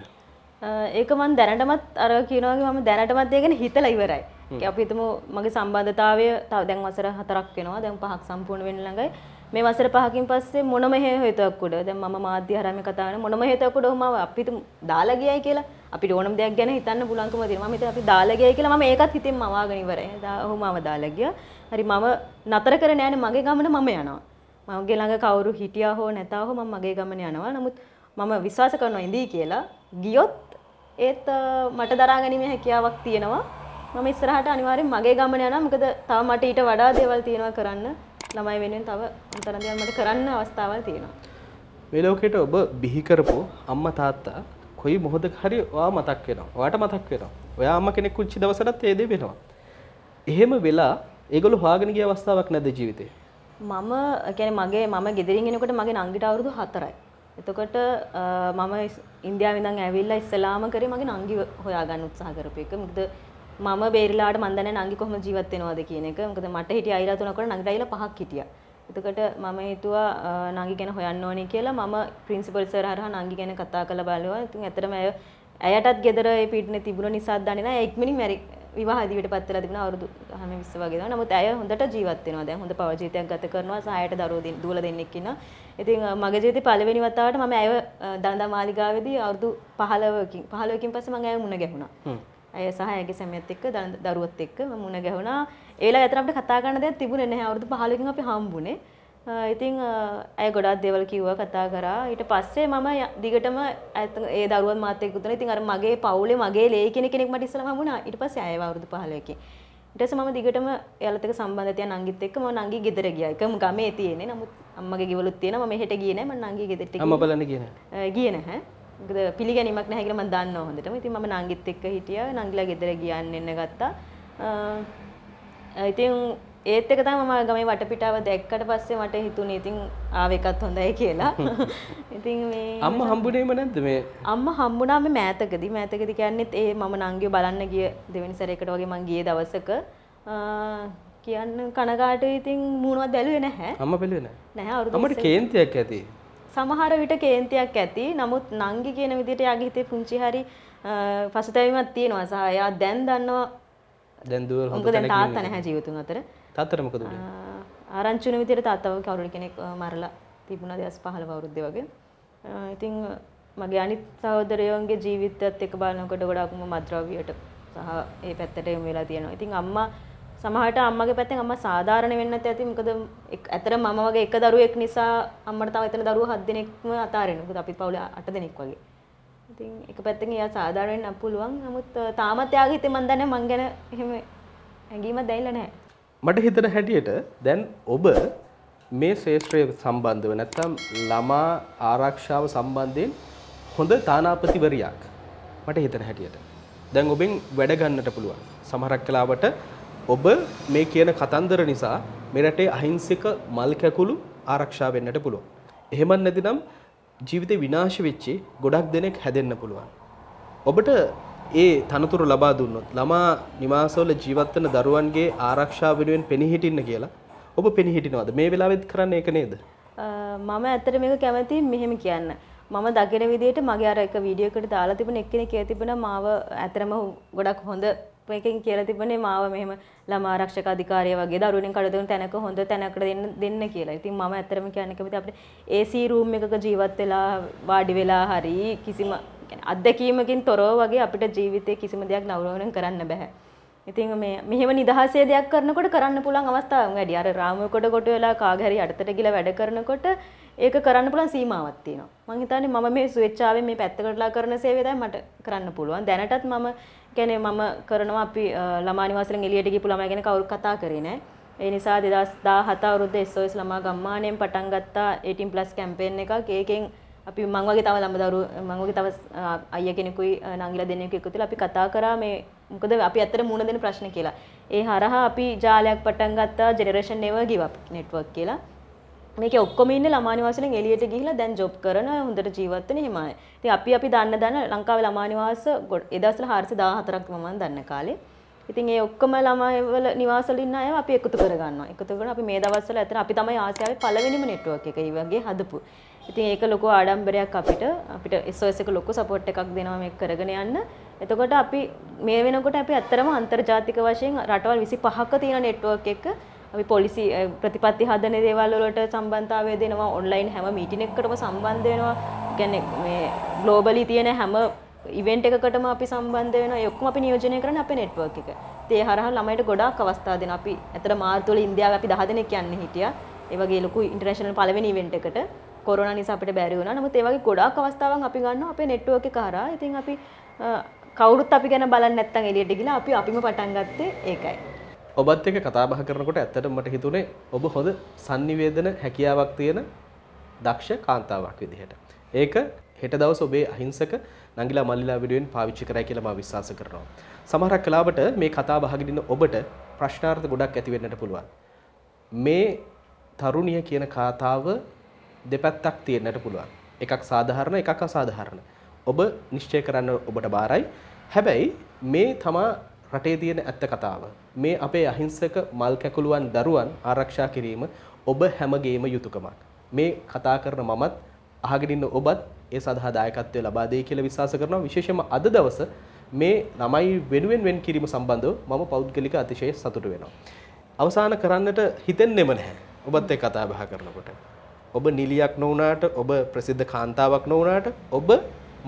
ඒක මම දැනටමත් අර කියනවා වගේ මම දැනටමත් ඒ ගැන හිතලා ඉවරයි. අපි හිතමු මගේ සම්බන්ධතාවය තව දැන් වසර 4ක් වෙනවා. දැන් 5ක් සම්පූර්ණ වෙන්න ළඟයි. මේ වසර පහකින් පස්සේ මොනම හේතුවක් උඩ දැන් මම මාධ්‍ය හරහා මේ කතා කරන මොනම හේතුවක් උඩ ඔහම අපිට දාලා ගියයි කියලා අපිට ඕනම දෙයක් ගැන හිතන්න පුළුවන්කම තියෙනවා මම හිතේ අපි දාලා ගියයි කියලා මම ඒකත් හිතෙන් මවාගෙන ඉවරයි ඔහොම මම දාලා ගියා හරි මම නතර කරේ නෑනේ මගේ ගමන මම යනවා මගේ ළඟ කවුරු හිටියා හෝ නැතා හෝ මම මගේ ගමන යනවා. නමුත් මම විශ්වාස කරනවා ඉඳී කියලා ගියොත් ඒත් මට දරා ගැනීමේ හැකියාවක් තියෙනවා. මම ඉස්සරහට අනිවාර්යෙන් මගේ ගමන යනවා. මොකද තව මට ඊට වඩා දේවල් තියෙනවා කරන්න. ළමයි වෙනුවෙන් තව උතරන් දෙයක් කරන්න අවස්ථාවල් තියෙනවා. මේ ලෝකෙට ඔබ බිහි කරපු අම්මා තාත්තා කොයි මොහොතක හරි ඔයා මතක් වෙනවා. ඔයාට මතක් වෙනවා. ඔයා අම්මා කෙනෙක් උච්චි දවසටත් ඒ දේ වෙනවා. එහෙම වෙලා ඒගොල්ලෝ හොයාගෙන ගිය අවස්ථාවක් නැද්ද ජීවිතේ? මම කියන්නේ මගේ මම ගෙදරින් එනකොට මගේ නංගිට අවුරුදු 4යි. එතකොට මම ඉන්දියාවේ ඉඳන් ඇවිල්ලා ඉස්සලාම කරේ මගේ නංගි හොයාගන්න උත්සාහ කරපු එක. මොකද මම බේරිලාට මන් දැන නංගි කොහොම ජීවත් වෙනවද කියන එක. මොකද මට හිටිය අයිලා තුනකොට නංගිට අයිලා පහක් හිටියා. එතකොට මම හිතුවා නංගි ගැන හොයන්න ඕනේ කියලා මම ප්‍රින්සිපල් සර් හරහා නංගි ගැන කතා කරලා බලුවා. ඉතින් ඇත්තටම ඇය ඇයටත් ගෙදර ඒ පීඩනේ තිබුණ නිසා දන්නේ නැහැ. ඉක්මනින් මැරි විවාහ දිවියට පත් වෙලා තිබුණා අවුරුදු 10 20 වගේ තමයි. නමුත් ඇය හොඳට ජීවත් වෙනවා. දැන් හොඳ පව ජීවිතයක් ගත කරනවා. සහායට දරුවෝ දෙන්න දුවලා දෙන්නෙක් ඉන්නවා. ඉතින් මගේ ජීවිතේ පළවෙනි වතාවට මම ඇය දනදා මාලිගාවේදී අවුරුදු 15කින් 15කින් පස්සේ මම ඇය මුණ ගැහුණා. ඇය සහ ඇගේ සැමියත් එක්ක දරුවත් එක්ක මුණ ගැහුණා. ඒලා ඇතරම්ට කතා කරන්න දෙයක් තිබුණේ නැහැ. අවුරුදු 15කින් අපි හම්බුනේ. ඉතින් ඇය ගොඩක් දේවල් කිව්වා කතා කරා. ඊට පස්සේ මම දිගටම ඒ දරුවත් මාත් එක්ක උතුණා. ඉතින් අර මගේ පවුලේ මගේ ලේ කියන කෙනෙක් මට ඉස්සෙල්ලා හම්බුණා. ඊට පස්සේ ඇයව අවුරුදු 15කින්. ඊට පස්සේ මම දිගටම එයාලත් එක්ක සම්බන්ධ තියන නංගිත් එක්ක මම නංගි ගෙදර ගියා. එකම ගමේ තියෙන්නේ. නමුත් අම්මගේ ගෙවලුත් තියෙනවා. මම එහෙට ගියේ නැහැ. මම නංගි ගෙදරට ගියා. අම්මා බලන්න ගියේ නැහැ. ගියේ නැහැ. මොකද පිළිගැනීමක් නැහැ කියලා මම දන්නවා හොඳටම. ඉතින් මම නංගිත් එක්ක හිටියා. නංගිලා ගෙදර ගියන් එන්න ගත්තා. ඉතින් ඒත් එක තමයි මම ගමේ වටපිටාව දැක්කට පස්සේ මට හිතුනේ ඉතින් ආව එකත් හොඳයි කියලා. ඉතින් මේ අම්මා හම්බුනේම නැද්ද මේ? අම්මා හම්බුණා මේ මෑතකදී. මෑතකදී කියන්නේත් ඒ මම නංගිව බලන්න ගිය දෙවෙනි සැරේකට වගේ මං ගියේ දවසක කියන්න කනගාටුයි ඉතින් මූණවත් බැලුවේ නැහැ. අම්මා බැලුවේ නැහැ. නැහැ අවුරුදු 20. අම්මට කේන්තියක් ඇති. සමහර විට කේන්තියක් ඇති. නමුත් නංගි කියන විදිහට යාගේ හිතේ පුංචි හරි පසුතැවීමක් තියෙනවා. සහ එයා දැන් දන්නවා දැන් දුවල් හොඳ තැනක ඉන්නේ. තාත්තා නැහැ ජීවිතුන් අතර. තාත්තට මොකද උනේ? ආරංචි වෙන විදිහට තාත්තව කවුරු කෙනෙක් මරලා තිබුණා 2015 වවුරුද්දේ වගේ. ඉතින් මගේ අනිත් සහෝදරයෝන්ගේ ජීවිතයත් එක බලනකොට ගොඩක්ම මද්‍රව්‍යයට සහ ඒ පැත්තට යොමු වෙලා තියෙනවා. ඉතින් අම්මා සමහරට අම්මගේ පැත්තෙන් අම්මා සාධාරණ වෙන්නත් ඇති මොකද ඇතර මම වගේ එක දරුවෙක් නිසා අම්මට තව එතන දරුවෝ 7 දිනෙකම අතාරින්න. මොකද අපිත් පවුලේ 8 දිනෙක් වගේ. ඉතින් එක පැත්තකින් එයා සාධාරණ වෙන්න පුළුවන්. නමුත් තාමත් එයාගේ හිතේ මන් දන්නේ මං ගැන එහෙම හැඟීමක් දැයිලා නැහැ. මට හිතන හැටියට දැන් ඔබ මේ ශේෂ්ත්‍රය සම්බන්ධව නැත්තම් ළමා ආරක්ෂාව සම්බන්ධයෙන් හොඳ තානාපතිවරයක් මට හිතන හැටියට. දැන් ඔබෙන් වැඩ ගන්නට පුළුවන්. සමහරක් කලාවට ඔබ මේ කියන කතන්දර නිසා මෙරටේ අහිංසක මල් කැකුළු ආරක්ෂා වෙන්නට පුළුවන්. එහෙම නැතිනම් ජීවිතේ විනාශ වෙච්චි ගොඩක් දෙනෙක් හැදෙන්න පුළුවන්. ඔබට ඒ තනතුරු ලබා දුන්නොත් ළමා නිවාසවල ජීවත් වෙන දරුවන්ගේ ආරක්ෂාව වෙනුවෙන් පෙනී හිටින්න කියලා ඔබ පෙනී හිටිනවද? මේ වෙලාවෙත් කරන්න ඒක නේද? මම ඇත්තට මේක කැමති මෙහෙම කියන්න. මම දකින විදිහට මගේ අර එක වීඩියෝ එකට දාලා තිබුණ එක්කෙනෙක් කියලා තිබුණා මාව ඇතරම ගොඩක් හොඳ එකෙන් කියලා තිබුණේ මාව මෙහෙම ළමා ආරක්ෂක අධිකාරිය වගේ දරුවෙන් කඩතුන් තැනක හොඳ තැනකට දෙන්න දෙන්න කියලා. ඉතින් මම ඇත්තටම කියන්න කැමති අපිට AC room එකක ජීවත් වෙලා වාඩි වෙලා හරි කිසිම අත්දැකීමකින් තොරව වගේ අපිට ජීවිතේ කිසිම දෙයක් නවරවණම් කරන්න බෑ. ඉතින් මේ මෙහෙම නිදහසේ දෙයක් කරනකොට කරන්න පුළුවන් අවස්ථාවක් වැඩි. අර රාමුවකට කොට වෙලා කාගහැරි අඩතට ගිහලා වැඩ කරනකොට ඒක කරන්න පුළුවන් සීමාවක් තියෙනවා. මම හිතන්නේ මම මේ ස්වේච්ඡාවෙන් මේ පැත්තකටලා කරන සේවය තමයි මට කරන්න පුළුවන්. දැනටත් මම ගැන මම කරනවා අපි ළමා නිවාසෙන් එළියට ගිහපු ළමයි ගැන කවුරු කතා කරේ නෑ. ඒ නිසා 2017 අවුරුද්ද SOS ළමා ගම්මානයෙන් පටන් ගත්තා 18+ කැම්පේන් එකක්. ඒකෙන් අපි මං වගේ තව ළම දරු මං වගේ තව අයියා කෙනෙකුයි නංගිලා දෙන්නෙක් එක්ක තුලා අපි කතා කරා මේ මොකද අපි ඇත්තට මුණ දෙන ප්‍රශ්න කියලා. ඒ හරහා අපි ජාලයක් පටන් ගත්තා Generation Never Give Up Network කියලා. මේක ඔක්කොම ඉන්න ළමානිවාසලෙන් එළියට ගිහිලා දැන් ජොබ් කරන හොඳට ජීවත් වෙන හිමය. ඉතින් අපි අපි දන්න දන්න ලංකාවේ ළමානිවාස 1414ක් මම දන්න කාලේ. ඉතින් ඒ ඔක්කොම ළමයිවල නිවාසවල ඉන්න අයව අපි එකතු කරගන්නවා. එකතු කරගෙන අපි මේ දවස්වල ඇතන අපි තමයි ආසියාවේ පළවෙනිම නෙට්වර්ක් එක ඒ වගේ හදපු. ඉතින් ඒක ලොකු ආඩම්බරයක් අපිට. අපිට SOS එක ලොකු සපෝට් එකක් දෙනවා මේක කරගෙන යන්න. එතකොට අපි මේ වෙනකොට අපි ඇත්තරම අන්තර්ජාතික වශයෙන් රටවල් 25ක තියෙන නෙට්වර්ක් එක අපි පොලිසි ප්‍රතිපත්ති හදන දේවල් වලට සම්බන්ධතාවය දෙනවා ඔන්ලයින් හැම මීටින් එකකටම සම්බන්ධ වෙනවා කියන්නේ මේ ග්ලෝබලි තියෙන හැම ඉවෙන්ට් එකකටම අපි සම්බන්ධ වෙනවා ඒ ඔක්කොම අපි නියෝජනය කරන්නේ අපේ නෙට්වර්ක් එක. ඒ හරහා ළමයිට ගොඩාක් අවස්ථා දෙනවා. අපි ඇත්තට මාර්තු වල ඉන්දියාවේ අපි 10 දෙනෙක් යන්නේ හිටියා. ඒ වගේ ලොකු ඉන්ටර්නැෂනල් පළවෙනි ඉවෙන්ට් එකට කොරෝනා නිසා අපිට බැරි වුණා. නමුත් ඒ වගේ ගොඩාක් අවස්ථාවන් අපි ගන්නවා අපේ නෙට්වර්ක් එක හරහා. ඉතින් අපි කවුරුත් අපි ගැන බලන්නේ නැත්නම් එළියට ගිහලා අපි අපිම පටන් ගත්තේ ඒකයි. ඔබත් එක්ක කතා බහ කරනකොට ඇත්තටම මට හිතුනේ ඔබ හොඳ sannivedana හැකියාවක් තියෙන දක්ෂ කාන්තාවක් විදිහට. ඒක හෙට දවස් ඔබේ අහිංසක නංගිලා මල්ලිලා වීඩියෝෙන් පාවිච්චි කරයි කියලා මම විශ්වාස කරනවා. සමහරක් කලාවට මේ කතා බහගෙන ඉන්න ඔබට ප්‍රශ්නාර්ථ ගොඩක් ඇති වෙන්නට පුළුවන්. මේ තරුණිය කියන කතාව දෙපැත්තක් තියෙන්නට පුළුවන්. එකක් සාධාරණ එකක් අසාධාරණ. ඔබ නිශ්චය කරන්න ඔබට බාරයි. හැබැයි මේ තමා රටේ තියෙන ඇත්ත කතාව. මේ අපේ අහිංසක මල් කැකුළුවන් දරුවන් ආරක්ෂා කිරීම ඔබ හැමගේම යුතුයකමක්. මේ කතා කරන මමත් අහගෙන ඉන්න ඔබත් ඒ සඳහා දායකත්වය ලබා දෙයි කියලා විශ්වාස කරනවා. විශේෂයෙන්ම අද දවසේ මේ ළමයි වෙනුවෙන් වෙන් කිරීම සම්බන්ධව මම පෞද්ගලික අතිශය සතුටු වෙනවා. අවසාන කරන්නට හිතෙන්නෙම නැහැ. ඔබත් ඒ කතා බහ කරනකොට. ඔබ නිලියක් නොවුනාට ඔබ ප්‍රසිද්ධ කාන්තාවක් නොවුනාට ඔබ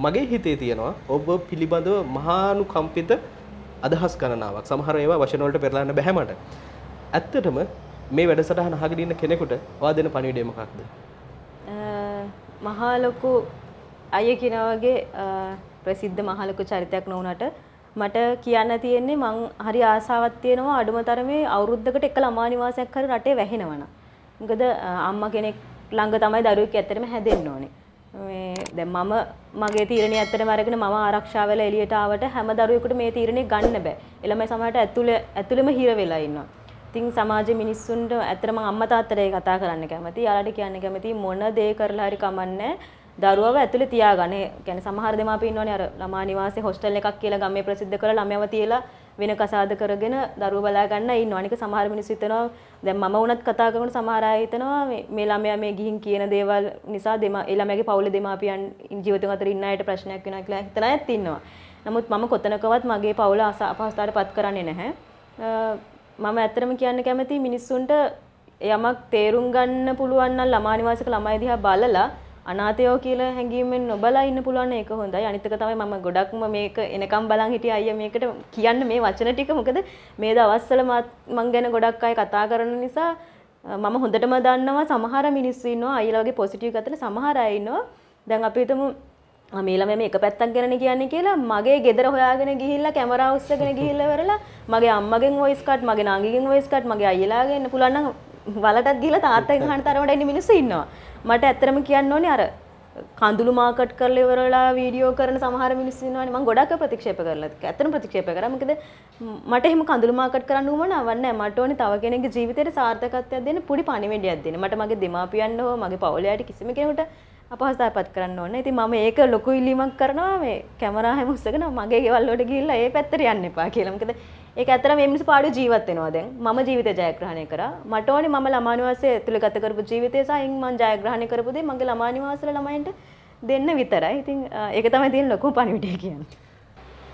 මගේ හිතේ තියෙනවා ඔබ පිළිබඳව මහානුකම්පිත අදහස් ගණනාවක් සමහර ඒවා වචන වලට පෙරලන්න බැහැ මට. ඇත්තටම මේ වැඩසටහන අහගෙන ඉන්න කෙනෙකුට ඔයා දෙන පණිවිඩය මොකක්ද? මහා ලොකු අය කියන වගේ ප්‍රසිද්ධ මහා ලොකු චරිතයක් නොවුනට මට කියන්න තියෙන්නේ මං හරි ආසාවක් තියෙනවා අඩුම තරමේ අවුරුද්දකට එක ළමා නිවාසයක් හරි රටේ වැහෙනවනම්. මොකද අම්මා කෙනෙක් ළඟ තමයි දරුවෙක් ඇත්තටම හැදෙන්න ඕනේ. දැ මම මගේ තීරණය ඇතට මරගෙන ම ආරක්ෂාවල එලියටාවට හැම දරුවකුට මේ තීරණය ගන්න බෑ එළමයි සමට ඇතුළ ඇතුළම හිර වෙලා ඉන්න. තිං සමාජ මිනිස්සුන්ට ඇතරම අම්මතාත්තරය කතා කරන්න කැමති යාලට කියන්න කැමති මොන දේ කරලා හරි කමන්න දරුවව ඇතුලේ තියාගන්න. ඒ කියන්නේ සමහර දෙමාපියන් ඉන්නවනේ අර ළමා නිවාසේ හොස්ටල් එකක් කියලා ගමේ ප්‍රසිද්ධ කරලා ළමයව තියලා වෙන කසාද කරගෙන දරුවව බලා ගන්න ඉන්නවා. අනික සමහර මිනිස්සු හිතනවා දැන් මම වුණත් කතා කරනකොට සමහර අය හිතනවා මේ මේ ළමයා මේ ගිහින් කියන දේවල් නිසා දෙමා ඒ ළමයාගේ පවුලේ දෙමාපියන් ජීවිතේ අතර ඉන්න අයට ප්‍රශ්නයක් වෙනවා කියලා හිතන අයත් ඉන්නවා. නමුත් මම කොතනකවත් මගේ පවුල අපහසුතාවට පත් කරන්නේ නැහැ. මම ඇත්තටම කියන්න කැමති මිනිස්සුන්ට යමක් තේරුම් ගන්න පුළුවන් නම් ළමා නිවාසික ළමයි දිහා බලලා අනාතයෝ කියලා හැඟීමෙන් නොබලා ඉන්න පුළුවන් ඒක හොඳයි. අනිත් එක තමයි මම ගොඩක්ම මේක එනකම් බලන් හිටිය අයියා මේකට කියන්න මේ වචන ටික මොකද මේ දවස්වල මම ගැන ගොඩක් අය කතා කරන නිසා මම හොඳටම දන්නවා සමහර මිනිස්සු ඉන්නවා අයියලා වගේ පොසිටිව් ගතන සමහර අය ඉන්නවා. දැන් අපි හිතමු මේලා මෙම එක පැත්තක් ගැන කියන්නේ කියලා මගේ ගෙදර හොයාගෙන ගිහිල්ලා කැමරා උස්සගෙන ගිහිල්ලා වරලා මගේ අම්මගෙන් වොයිස් කට් මගේ නංගිගෙන් වොයිස් කට් මගේ අයියලාගෙන් පුළුවන් නම් වලටත් ගිල තාත්තා ගහන තරමට එන්න මිනිස්සු ඉන්නවා. මට ඇත්තරම කියන්න ඕනේ අර කඳුළු මාකට් කරලා ඉවරලා වීඩියෝ කරන සමහර මිනිස්සු ඉන්නවනේ මම ගොඩක් ප්‍රතික්ෂේප කරලා ඇත්තටම ප්‍රතික්ෂේප කරා මොකද මට එහෙම කඳුළු මාකට් කරන්න උවමනාවක් නැහැ මට ඕනේ තව කෙනෙක්ගේ ජීවිතයට සාර්ථකත්වයක් දෙන්න පුඩි පණිවිඩයක් දෙන්න මට මගේ දෙමාපියන් හෝ මගේ පවුලයට කිසිම කෙනෙකුට අපහසුතාවපත් කරන්න ඕනේ ඉතින් මම ඒක ලොකු ඉල්ලීමක් කරනවා මේ කැමරා හැම උස්සගෙන මගේ ගෙවල් වලට ගිහිල්ලා ඒ පැත්තට යන්න එපා කියලා මොකද ඒක ඇත්තටම මේ මිනිස්සු පාඩු ජීවත් වෙනවා දැන්. මම ජීවිතය ජයග්‍රහණය කරා. මට ඕනේ මම ළමා නිවාසයේ තුල ගත කරපු ජීවිතය සහ එින් මම ජයග්‍රහණය කරපු දේ මගේ ළමා නිවාසවල ළමයින්ට දෙන්න විතරයි. ඉතින් ඒක තමයි තියෙන ලොකු පණිවිඩය කියන්නේ.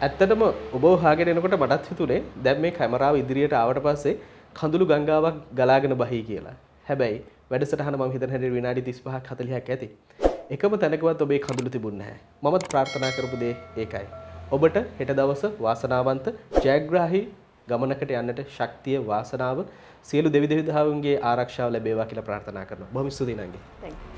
ඇත්තටම ඔබ හාගෙන එනකොට මටත් හිතුනේ දැන් මේ කැමරාව ඉදිරියට ආවට පස්සේ කඳුළු ගංගාවක් ගලාගෙන බහී කියලා. හැබැයි වැඩසටහන මම හිතන හැටියට විනාඩි 35ක් 40ක් ඇති. එකම තැනකවත් ඔබේ කඳුළු තිබුණේ නැහැ. මමත් ප්‍රාර්ථනා කරපු දේ ඒකයි. ඔබට හෙට දවස වාසනාවන්ත ජයග්‍රාහි ගමනකට යන්නට ශක්තිය වාසනාව සියලු දෙවිදෙවිදාවන්ගේ ආරක්ෂාව ලැබේවා කියලා ප්‍රාර්ථනා කරනවා. බොහොම ස්තුතියි නංගි. Thank you.